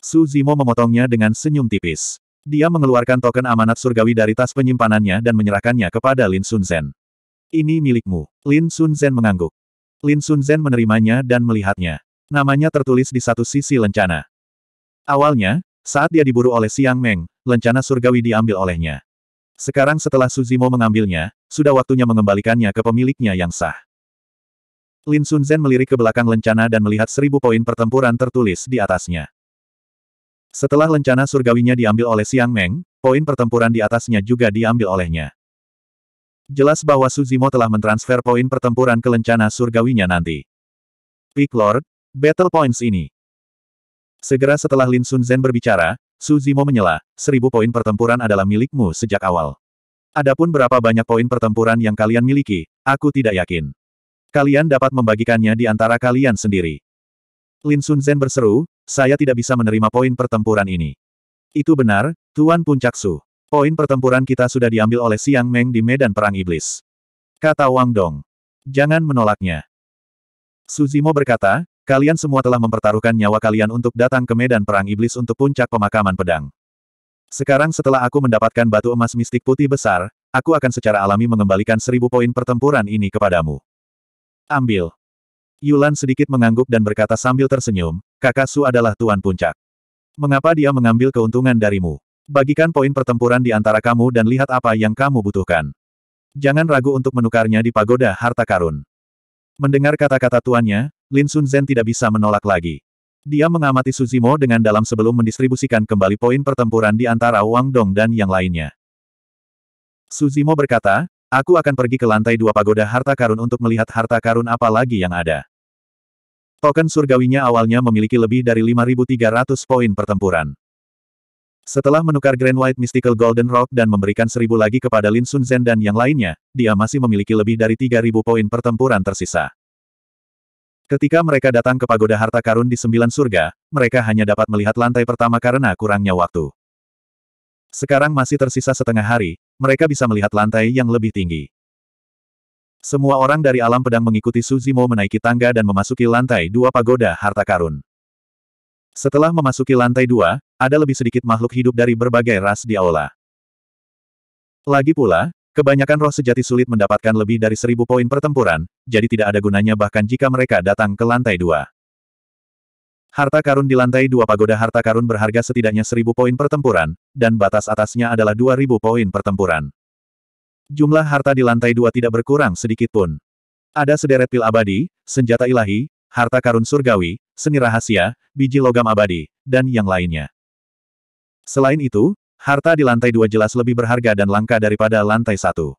Su Zimo memotongnya dengan senyum tipis. Dia mengeluarkan token amanat surgawi dari tas penyimpanannya dan menyerahkannya kepada Lin Sunzen. Ini milikmu. Lin Sunzen mengangguk. Lin Sunzen menerimanya dan melihatnya. Namanya tertulis di satu sisi lencana. Awalnya, saat dia diburu oleh Siang Meng, lencana surgawi diambil olehnya. Sekarang setelah Suzimo mengambilnya, sudah waktunya mengembalikannya ke pemiliknya yang sah. Lin Sunzen melirik ke belakang lencana dan melihat seribu poin pertempuran tertulis di atasnya. Setelah lencana surgawinya diambil oleh Siang Meng, poin pertempuran di atasnya juga diambil olehnya. Jelas bahwa Suzimo telah mentransfer poin pertempuran ke lencana surgawinya nanti. Peak Lord, Battle Points ini. Segera setelah Lin Sun Zhen berbicara, Suzimo menyela, seribu poin pertempuran adalah milikmu sejak awal. Adapun berapa banyak poin pertempuran yang kalian miliki, aku tidak yakin. Kalian dapat membagikannya di antara kalian sendiri. Lin Sun Zhen berseru, saya tidak bisa menerima poin pertempuran ini. Itu benar, Tuan Puncak Su. Poin pertempuran kita sudah diambil oleh Siang Meng di medan perang iblis. Kata Wang Dong. Jangan menolaknya. Suzimo berkata, kalian semua telah mempertaruhkan nyawa kalian untuk datang ke medan perang iblis untuk puncak pemakaman pedang. Sekarang setelah aku mendapatkan batu emas mistik putih besar, aku akan secara alami mengembalikan seribu poin pertempuran ini kepadamu. Ambil. Yulan sedikit mengangguk dan berkata sambil tersenyum, kakak Su adalah tuan puncak. Mengapa dia mengambil keuntungan darimu? Bagikan poin pertempuran di antara kamu dan lihat apa yang kamu butuhkan. Jangan ragu untuk menukarnya di pagoda harta karun. Mendengar kata-kata tuannya, Lin Sun Zhen tidak bisa menolak lagi. Dia mengamati Suzimo dengan dalam sebelum mendistribusikan kembali poin pertempuran di antara Wang Dong dan yang lainnya. Suzimo berkata, Aku akan pergi ke lantai dua pagoda harta karun untuk melihat harta karun apa lagi yang ada. Token surgawinya awalnya memiliki lebih dari 5.300 poin pertempuran. Setelah menukar Grand White Mystical Golden Rock dan memberikan seribu lagi kepada Lin Sun Zhen dan yang lainnya, dia masih memiliki lebih dari 3.000 poin pertempuran tersisa. Ketika mereka datang ke Pagoda Harta Karun di Sembilan Surga, mereka hanya dapat melihat lantai pertama karena kurangnya waktu. Sekarang masih tersisa setengah hari, mereka bisa melihat lantai yang lebih tinggi. Semua orang dari alam pedang mengikuti Suzimo menaiki tangga dan memasuki lantai dua pagoda harta karun. Setelah memasuki lantai dua, ada lebih sedikit makhluk hidup dari berbagai ras di aula. Lagi pula, kebanyakan roh sejati sulit mendapatkan lebih dari seribu poin pertempuran, jadi tidak ada gunanya bahkan jika mereka datang ke lantai dua. Harta karun di lantai dua pagoda harta karun berharga setidaknya seribu poin pertempuran, dan batas atasnya adalah dua ribu poin pertempuran. Jumlah harta di lantai dua tidak berkurang sedikit pun. Ada sederet pil abadi, senjata ilahi, harta karun surgawi, seni rahasia, biji logam abadi, dan yang lainnya. Selain itu, harta di lantai dua jelas lebih berharga dan langka daripada lantai satu.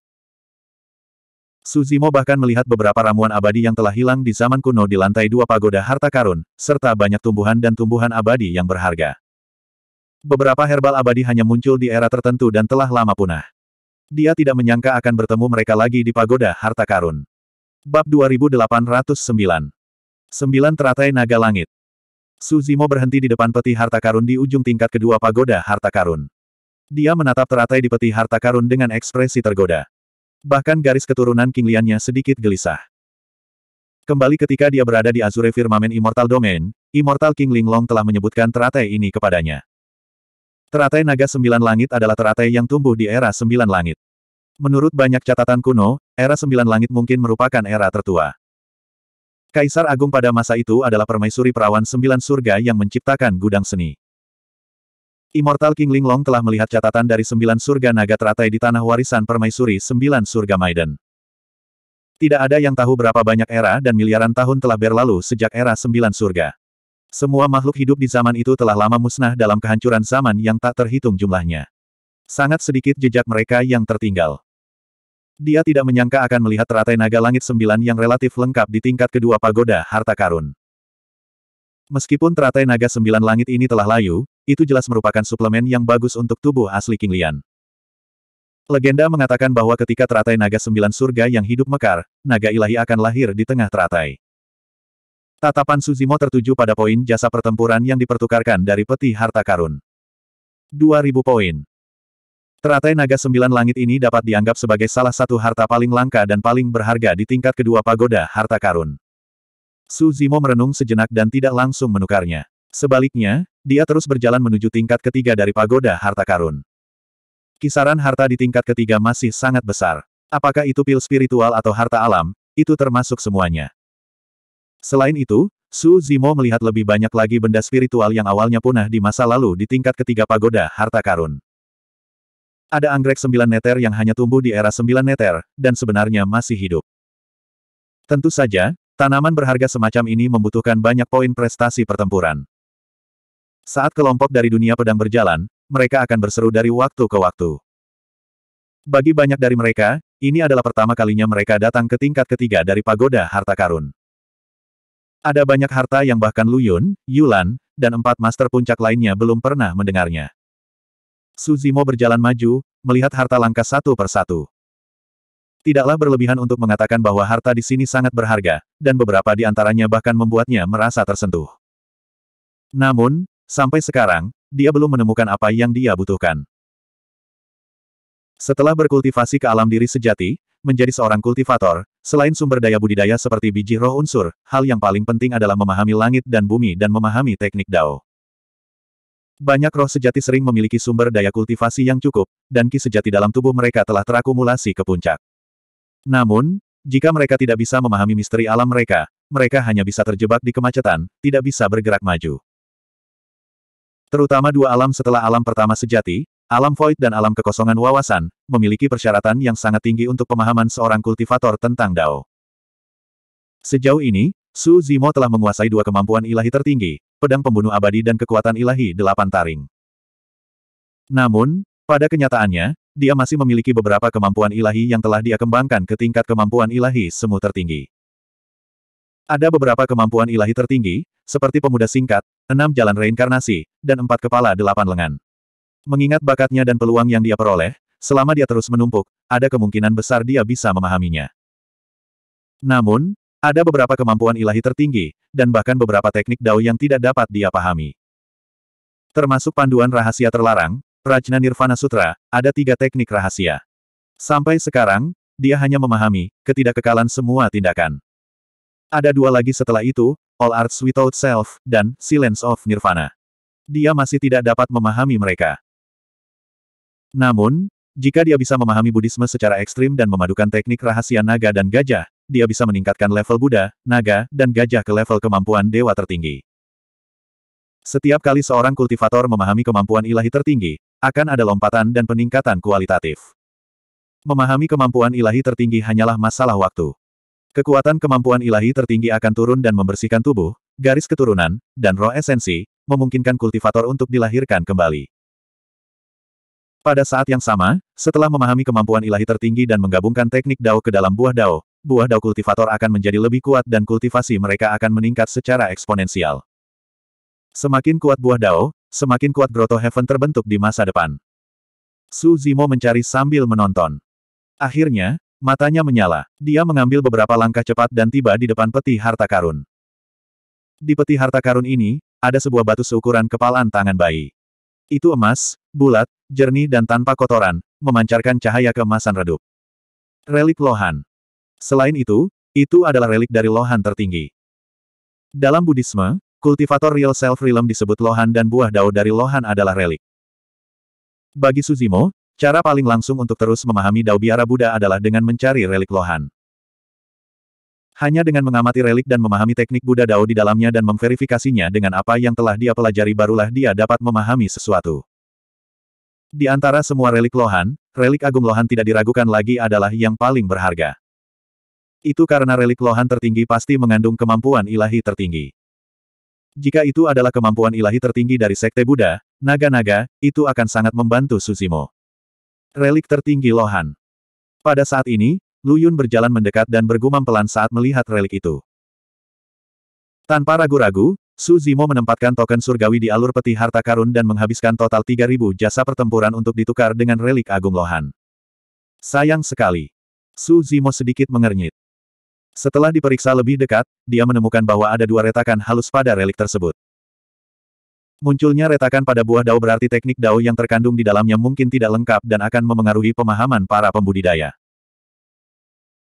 Suzimo bahkan melihat beberapa ramuan abadi yang telah hilang di zaman kuno di lantai dua pagoda harta karun, serta banyak tumbuhan dan tumbuhan abadi yang berharga. Beberapa herbal abadi hanya muncul di era tertentu dan telah lama punah. Dia tidak menyangka akan bertemu mereka lagi di pagoda harta karun. Bab 2809 9 Teratai Naga Langit Suzimo berhenti di depan peti harta karun di ujung tingkat kedua pagoda harta karun. Dia menatap teratai di peti harta karun dengan ekspresi tergoda. Bahkan garis keturunan King Liannya sedikit gelisah. Kembali ketika dia berada di Azure Firmament Immortal Domain, Immortal King Linglong telah menyebutkan teratai ini kepadanya. Teratai naga sembilan langit adalah teratai yang tumbuh di era sembilan langit. Menurut banyak catatan kuno, era sembilan langit mungkin merupakan era tertua. Kaisar Agung pada masa itu adalah permaisuri perawan sembilan surga yang menciptakan gudang seni. Immortal King Linglong telah melihat catatan dari sembilan surga naga teratai di tanah warisan permaisuri sembilan surga Maiden. Tidak ada yang tahu berapa banyak era dan miliaran tahun telah berlalu sejak era sembilan surga. Semua makhluk hidup di zaman itu telah lama musnah dalam kehancuran zaman yang tak terhitung jumlahnya. Sangat sedikit jejak mereka yang tertinggal. Dia tidak menyangka akan melihat teratai naga langit sembilan yang relatif lengkap di tingkat kedua pagoda harta karun. Meskipun teratai naga sembilan langit ini telah layu, itu jelas merupakan suplemen yang bagus untuk tubuh asli King Lian. Legenda mengatakan bahwa ketika teratai naga sembilan surga yang hidup mekar, naga ilahi akan lahir di tengah teratai. Tatapan Suzimo tertuju pada poin jasa pertempuran yang dipertukarkan dari peti harta karun. 2000 poin. Teratai naga sembilan langit ini dapat dianggap sebagai salah satu harta paling langka dan paling berharga di tingkat kedua pagoda harta karun. Suzimo merenung sejenak dan tidak langsung menukarnya. Sebaliknya, dia terus berjalan menuju tingkat ketiga dari pagoda harta karun. Kisaran harta di tingkat ketiga masih sangat besar. Apakah itu pil spiritual atau harta alam, itu termasuk semuanya. Selain itu, Su Zimo melihat lebih banyak lagi benda spiritual yang awalnya punah di masa lalu di tingkat ketiga pagoda harta karun. Ada anggrek sembilan neter yang hanya tumbuh di era sembilan neter, dan sebenarnya masih hidup. Tentu saja, tanaman berharga semacam ini membutuhkan banyak poin prestasi pertempuran. Saat kelompok dari dunia pedang berjalan, mereka akan berseru dari waktu ke waktu. Bagi banyak dari mereka, ini adalah pertama kalinya mereka datang ke tingkat ketiga dari pagoda harta karun. Ada banyak harta yang bahkan Luyun, Yulan, dan empat master puncak lainnya belum pernah mendengarnya. Suzimo berjalan maju, melihat harta langka satu per satu. Tidaklah berlebihan untuk mengatakan bahwa harta di sini sangat berharga, dan beberapa di antaranya bahkan membuatnya merasa tersentuh. Namun, Sampai sekarang, dia belum menemukan apa yang dia butuhkan. Setelah berkultivasi ke alam diri sejati, menjadi seorang kultivator, selain sumber daya budidaya seperti biji roh unsur, hal yang paling penting adalah memahami langit dan bumi dan memahami teknik dao. Banyak roh sejati sering memiliki sumber daya kultivasi yang cukup, dan ki sejati dalam tubuh mereka telah terakumulasi ke puncak. Namun, jika mereka tidak bisa memahami misteri alam mereka, mereka hanya bisa terjebak di kemacetan, tidak bisa bergerak maju. Terutama dua alam setelah alam pertama sejati, alam void dan alam kekosongan wawasan, memiliki persyaratan yang sangat tinggi untuk pemahaman seorang kultivator tentang Dao. Sejauh ini, Su Zimo telah menguasai dua kemampuan ilahi tertinggi, pedang pembunuh abadi dan kekuatan ilahi delapan taring. Namun, pada kenyataannya, dia masih memiliki beberapa kemampuan ilahi yang telah dia kembangkan ke tingkat kemampuan ilahi semu tertinggi. Ada beberapa kemampuan ilahi tertinggi, seperti pemuda singkat, enam jalan reinkarnasi, dan empat kepala delapan lengan. Mengingat bakatnya dan peluang yang dia peroleh, selama dia terus menumpuk, ada kemungkinan besar dia bisa memahaminya. Namun, ada beberapa kemampuan ilahi tertinggi, dan bahkan beberapa teknik dao yang tidak dapat dia pahami. Termasuk panduan rahasia terlarang, Prajna Nirvana Sutra, ada tiga teknik rahasia. Sampai sekarang, dia hanya memahami ketidakkekalan semua tindakan. Ada dua lagi setelah itu, All Arts Without Self, dan Silence of Nirvana. Dia masih tidak dapat memahami mereka. Namun, jika dia bisa memahami Buddhisme secara ekstrim dan memadukan teknik rahasia naga dan gajah, dia bisa meningkatkan level Buddha, naga, dan gajah ke level kemampuan dewa tertinggi. Setiap kali seorang kultivator memahami kemampuan ilahi tertinggi, akan ada lompatan dan peningkatan kualitatif. Memahami kemampuan ilahi tertinggi hanyalah masalah waktu. Kekuatan kemampuan ilahi tertinggi akan turun dan membersihkan tubuh, garis keturunan, dan roh esensi, memungkinkan kultivator untuk dilahirkan kembali. Pada saat yang sama, setelah memahami kemampuan ilahi tertinggi dan menggabungkan teknik dao ke dalam buah dao, buah dao kultivator akan menjadi lebih kuat dan kultivasi mereka akan meningkat secara eksponensial. Semakin kuat buah dao, semakin kuat Groto Heaven terbentuk di masa depan. Su Zimo mencari sambil menonton. Akhirnya, Matanya menyala. Dia mengambil beberapa langkah cepat dan tiba di depan peti harta karun. Di peti harta karun ini, ada sebuah batu seukuran kepalan tangan bayi. Itu emas, bulat, jernih dan tanpa kotoran, memancarkan cahaya keemasan redup. Relik Lohan. Selain itu, itu adalah relik dari Lohan tertinggi. Dalam Buddhisme, kultivator real self realm disebut Lohan dan buah daun dari Lohan adalah relik. Bagi Suzimo, Cara paling langsung untuk terus memahami Dao Biara Buddha adalah dengan mencari relik Lohan. Hanya dengan mengamati relik dan memahami teknik Buddha Dao di dalamnya dan memverifikasinya dengan apa yang telah dia pelajari barulah dia dapat memahami sesuatu. Di antara semua relik Lohan, relik Agung Lohan tidak diragukan lagi adalah yang paling berharga. Itu karena relik Lohan tertinggi pasti mengandung kemampuan ilahi tertinggi. Jika itu adalah kemampuan ilahi tertinggi dari Sekte Buddha, naga-naga, itu akan sangat membantu Susimo. Relik tertinggi Lohan. Pada saat ini, Lu Yun berjalan mendekat dan bergumam pelan saat melihat relik itu. Tanpa ragu-ragu, Su Zimo menempatkan token surgawi di alur peti harta karun dan menghabiskan total 3.000 jasa pertempuran untuk ditukar dengan relik Agung Lohan. Sayang sekali. Su Zimo sedikit mengernyit. Setelah diperiksa lebih dekat, dia menemukan bahwa ada dua retakan halus pada relik tersebut. Munculnya retakan pada buah dao berarti teknik dao yang terkandung di dalamnya mungkin tidak lengkap dan akan memengaruhi pemahaman para pembudidaya.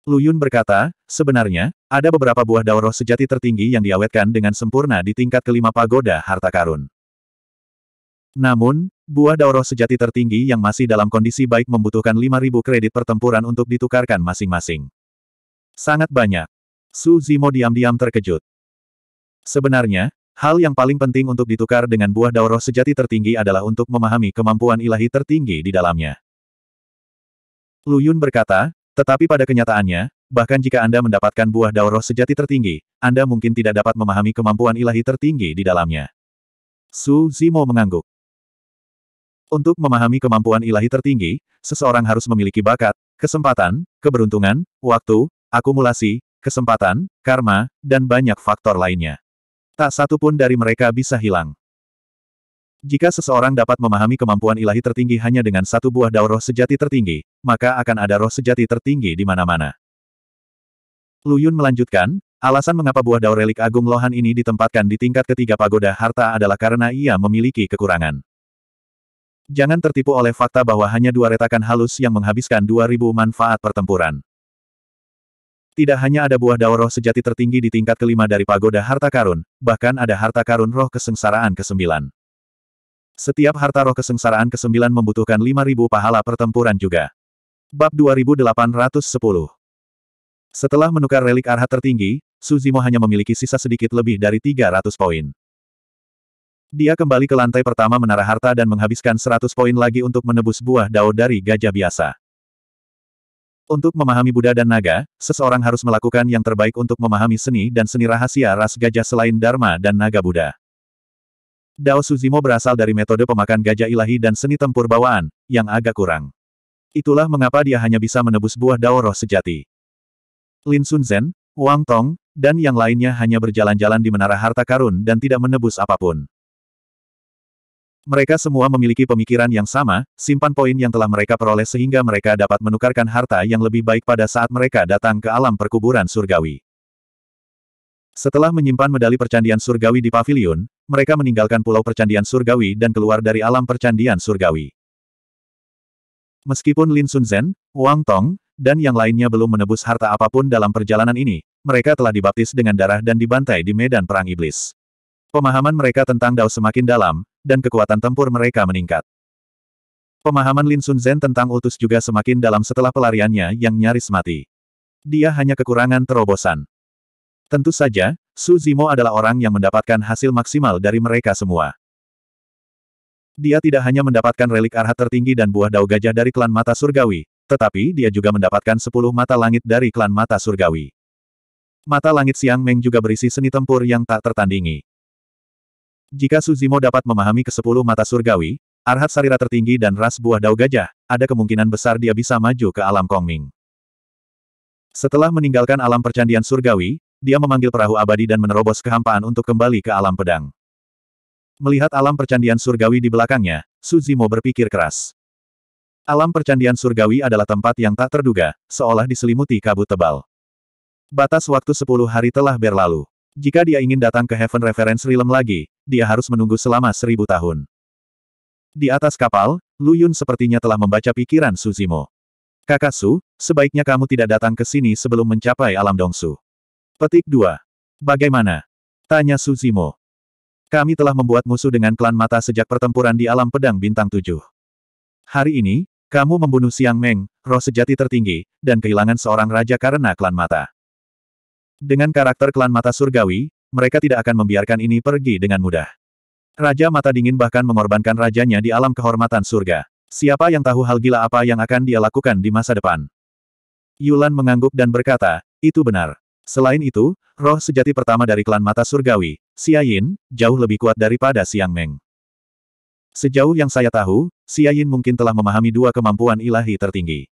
Lu Yun berkata, sebenarnya, ada beberapa buah dao roh sejati tertinggi yang diawetkan dengan sempurna di tingkat kelima pagoda harta karun. Namun, buah dao roh sejati tertinggi yang masih dalam kondisi baik membutuhkan 5.000 kredit pertempuran untuk ditukarkan masing-masing. Sangat banyak. Su Zimo diam-diam terkejut. Sebenarnya, Hal yang paling penting untuk ditukar dengan buah daur sejati tertinggi adalah untuk memahami kemampuan ilahi tertinggi di dalamnya. Lu Yun berkata, tetapi pada kenyataannya, bahkan jika Anda mendapatkan buah daur sejati tertinggi, Anda mungkin tidak dapat memahami kemampuan ilahi tertinggi di dalamnya. Su Zimo mengangguk. Untuk memahami kemampuan ilahi tertinggi, seseorang harus memiliki bakat, kesempatan, keberuntungan, waktu, akumulasi, kesempatan, karma, dan banyak faktor lainnya. Tak satu pun dari mereka bisa hilang. Jika seseorang dapat memahami kemampuan ilahi tertinggi hanya dengan satu buah daur roh sejati tertinggi, maka akan ada roh sejati tertinggi di mana-mana. Lu Yun melanjutkan, alasan mengapa buah daur relik agung lohan ini ditempatkan di tingkat ketiga pagoda harta adalah karena ia memiliki kekurangan. Jangan tertipu oleh fakta bahwa hanya dua retakan halus yang menghabiskan 2000 manfaat pertempuran. Tidak hanya ada buah dao roh sejati tertinggi di tingkat kelima dari pagoda harta karun, bahkan ada harta karun roh kesengsaraan kesembilan. Setiap harta roh kesengsaraan kesembilan membutuhkan 5.000 pahala pertempuran juga. Bab 2810 Setelah menukar relik arhat tertinggi, Suzimo hanya memiliki sisa sedikit lebih dari 300 poin. Dia kembali ke lantai pertama menara harta dan menghabiskan 100 poin lagi untuk menebus buah dao dari gajah biasa. Untuk memahami Buddha dan Naga, seseorang harus melakukan yang terbaik untuk memahami seni dan seni rahasia ras gajah selain Dharma dan Naga Buddha. Dao Suzimo berasal dari metode pemakan gajah ilahi dan seni tempur bawaan, yang agak kurang. Itulah mengapa dia hanya bisa menebus buah Dao roh sejati. Lin Sunzen, Wang Tong, dan yang lainnya hanya berjalan-jalan di Menara Harta Karun dan tidak menebus apapun. Mereka semua memiliki pemikiran yang sama, simpan poin yang telah mereka peroleh sehingga mereka dapat menukarkan harta yang lebih baik pada saat mereka datang ke alam perkuburan surgawi. Setelah menyimpan medali percandian surgawi di pavilion, mereka meninggalkan pulau percandian surgawi dan keluar dari alam percandian surgawi. Meskipun Lin Sunzen, Wang Tong, dan yang lainnya belum menebus harta apapun dalam perjalanan ini, mereka telah dibaptis dengan darah dan dibantai di medan perang iblis. Pemahaman mereka tentang Dao semakin dalam, dan kekuatan tempur mereka meningkat. Pemahaman Lin Sun Zhen tentang utus juga semakin dalam setelah pelariannya yang nyaris mati. Dia hanya kekurangan terobosan. Tentu saja, Su Zimo adalah orang yang mendapatkan hasil maksimal dari mereka semua. Dia tidak hanya mendapatkan relik arhat tertinggi dan buah dao gajah dari klan mata surgawi, tetapi dia juga mendapatkan sepuluh mata langit dari klan mata surgawi. Mata langit siang Meng juga berisi seni tempur yang tak tertandingi. Jika Suzimo dapat memahami kesepuluh mata surgawi, arhat sarira tertinggi dan ras buah dau gajah, ada kemungkinan besar dia bisa maju ke alam Kongming. Setelah meninggalkan alam percandian surgawi, dia memanggil perahu abadi dan menerobos kehampaan untuk kembali ke alam pedang. Melihat alam percandian surgawi di belakangnya, Suzimo berpikir keras. Alam percandian surgawi adalah tempat yang tak terduga, seolah diselimuti kabut tebal. Batas waktu sepuluh hari telah berlalu. Jika dia ingin datang ke Heaven Reference Realm lagi, dia harus menunggu selama seribu tahun. Di atas kapal, Lu Yun sepertinya telah membaca pikiran Suzimo. Kakak Su, sebaiknya kamu tidak datang ke sini sebelum mencapai alam Dongsu. Petik 2. Bagaimana? Tanya Suzimo. Kami telah membuat musuh dengan klan mata sejak pertempuran di alam pedang bintang 7. Hari ini, kamu membunuh Siang Meng, roh sejati tertinggi, dan kehilangan seorang raja karena klan mata. Dengan karakter klan mata surgawi, mereka tidak akan membiarkan ini pergi dengan mudah. Raja Mata Dingin bahkan mengorbankan rajanya di alam kehormatan surga. Siapa yang tahu hal gila apa yang akan dia lakukan di masa depan? Yulan mengangguk dan berkata, itu benar. Selain itu, roh sejati pertama dari klan Mata Surgawi, Siayin, jauh lebih kuat daripada Siang Meng. Sejauh yang saya tahu, Siayin mungkin telah memahami dua kemampuan ilahi tertinggi.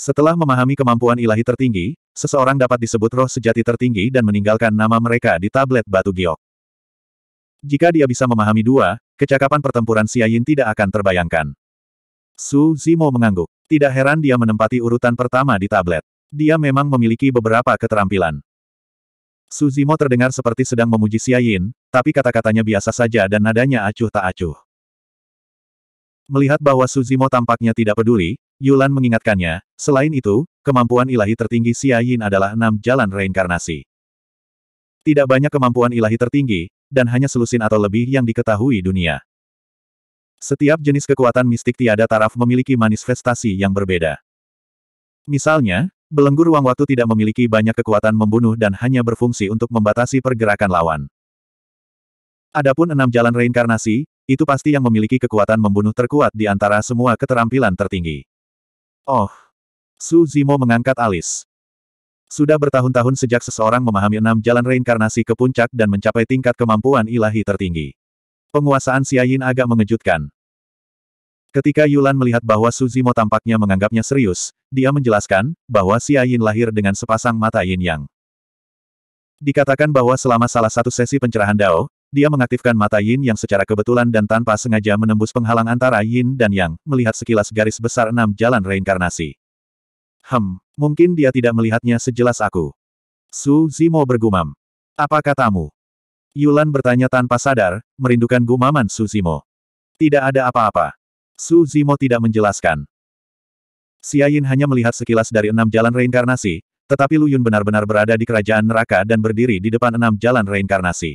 Setelah memahami kemampuan ilahi tertinggi, seseorang dapat disebut roh sejati tertinggi dan meninggalkan nama mereka di tablet batu giok. Jika dia bisa memahami dua, kecakapan pertempuran Siayin tidak akan terbayangkan. Su Zimo mengangguk. Tidak heran dia menempati urutan pertama di tablet. Dia memang memiliki beberapa keterampilan. Su Zimo terdengar seperti sedang memuji Siayin, tapi kata-katanya biasa saja dan nadanya acuh tak acuh. Melihat bahwa Suzimo tampaknya tidak peduli, Yulan mengingatkannya, selain itu, kemampuan ilahi tertinggi Xia Yin adalah enam jalan reinkarnasi. Tidak banyak kemampuan ilahi tertinggi, dan hanya selusin atau lebih yang diketahui dunia. Setiap jenis kekuatan mistik tiada taraf memiliki manifestasi yang berbeda. Misalnya, belenggu ruang waktu tidak memiliki banyak kekuatan membunuh dan hanya berfungsi untuk membatasi pergerakan lawan. Adapun enam jalan reinkarnasi, itu pasti yang memiliki kekuatan membunuh terkuat di antara semua keterampilan tertinggi. Oh. Su Zimo mengangkat alis. Sudah bertahun-tahun sejak seseorang memahami enam jalan reinkarnasi ke puncak dan mencapai tingkat kemampuan ilahi tertinggi. Penguasaan Siayin agak mengejutkan. Ketika Yulan melihat bahwa Suzimo tampaknya menganggapnya serius, dia menjelaskan bahwa Siayin lahir dengan sepasang mata yin yang. Dikatakan bahwa selama salah satu sesi pencerahan Dao, dia mengaktifkan mata Yin yang secara kebetulan dan tanpa sengaja menembus penghalang antara Yin dan Yang, melihat sekilas garis besar enam jalan reinkarnasi. Hem, mungkin dia tidak melihatnya sejelas aku. Su Zimo bergumam. Apa katamu? Yulan bertanya tanpa sadar, merindukan gumaman Su Zimo. Tidak ada apa-apa. Su Zimo tidak menjelaskan. Si Yin hanya melihat sekilas dari enam jalan reinkarnasi, tetapi Lu Yun benar-benar berada di kerajaan neraka dan berdiri di depan enam jalan reinkarnasi.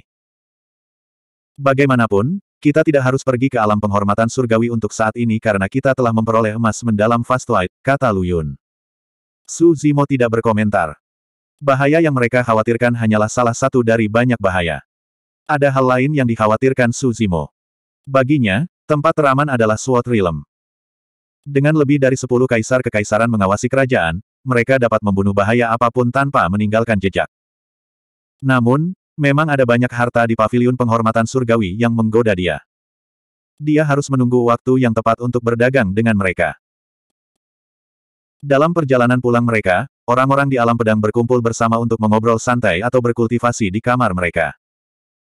Bagaimanapun, kita tidak harus pergi ke alam penghormatan surgawi untuk saat ini karena kita telah memperoleh emas mendalam Fast Light, kata Luyun. Su Zimo tidak berkomentar. Bahaya yang mereka khawatirkan hanyalah salah satu dari banyak bahaya. Ada hal lain yang dikhawatirkan Su Zimo. Baginya, tempat teraman adalah SWOT Realm. Dengan lebih dari 10 kaisar kekaisaran mengawasi kerajaan, mereka dapat membunuh bahaya apapun tanpa meninggalkan jejak. Namun, Memang ada banyak harta di paviliun penghormatan surgawi yang menggoda dia. Dia harus menunggu waktu yang tepat untuk berdagang dengan mereka. Dalam perjalanan pulang mereka, orang-orang di alam pedang berkumpul bersama untuk mengobrol santai atau berkultivasi di kamar mereka.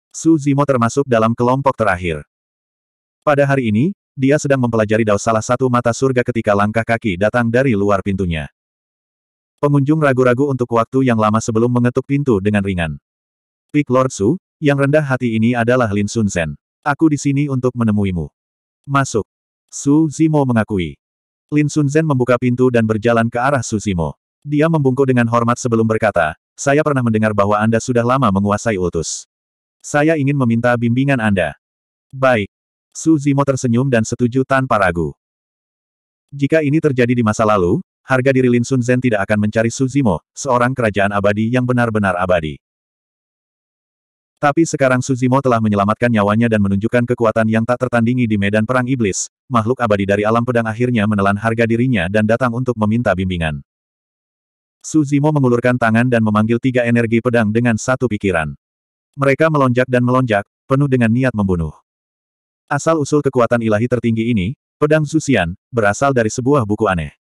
Su Zimo termasuk dalam kelompok terakhir. Pada hari ini, dia sedang mempelajari dao salah satu mata surga ketika langkah kaki datang dari luar pintunya. Pengunjung ragu-ragu untuk waktu yang lama sebelum mengetuk pintu dengan ringan. Peak Lord Su, yang rendah hati ini adalah Lin Sun Sen. Aku di sini untuk menemuimu. Masuk. Su Zimo mengakui. Lin Sun Zen membuka pintu dan berjalan ke arah Su Zimo. Dia membungkuk dengan hormat sebelum berkata, saya pernah mendengar bahwa Anda sudah lama menguasai ultus. Saya ingin meminta bimbingan Anda. Baik. Su Zimo tersenyum dan setuju tanpa ragu. Jika ini terjadi di masa lalu, harga diri Lin Sun Zen tidak akan mencari Su Zimo, seorang kerajaan abadi yang benar-benar abadi. Tapi sekarang Suzimo telah menyelamatkan nyawanya dan menunjukkan kekuatan yang tak tertandingi di medan perang iblis, makhluk abadi dari alam pedang akhirnya menelan harga dirinya dan datang untuk meminta bimbingan. Suzimo mengulurkan tangan dan memanggil tiga energi pedang dengan satu pikiran. Mereka melonjak dan melonjak, penuh dengan niat membunuh. Asal-usul kekuatan ilahi tertinggi ini, pedang Susian, berasal dari sebuah buku aneh.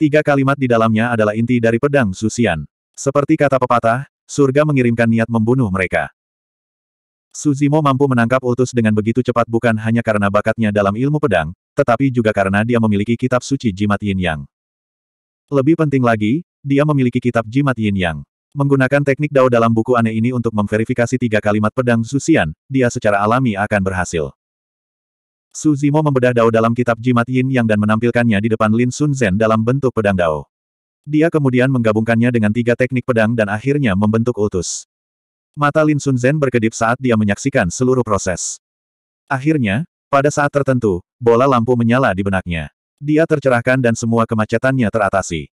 Tiga kalimat di dalamnya adalah inti dari pedang Susian. Seperti kata pepatah, surga mengirimkan niat membunuh mereka. Suzimo mampu menangkap Ultus dengan begitu cepat bukan hanya karena bakatnya dalam ilmu pedang, tetapi juga karena dia memiliki kitab suci jimat yin yang. Lebih penting lagi, dia memiliki kitab jimat yin yang. Menggunakan teknik dao dalam buku aneh ini untuk memverifikasi tiga kalimat pedang Susian, dia secara alami akan berhasil. Suzimo membedah dao dalam kitab jimat yin yang dan menampilkannya di depan Lin Sun Zen dalam bentuk pedang dao. Dia kemudian menggabungkannya dengan tiga teknik pedang dan akhirnya membentuk ultus. Mata Lin Sun Zen berkedip saat dia menyaksikan seluruh proses. Akhirnya, pada saat tertentu, bola lampu menyala di benaknya. Dia tercerahkan dan semua kemacetannya teratasi.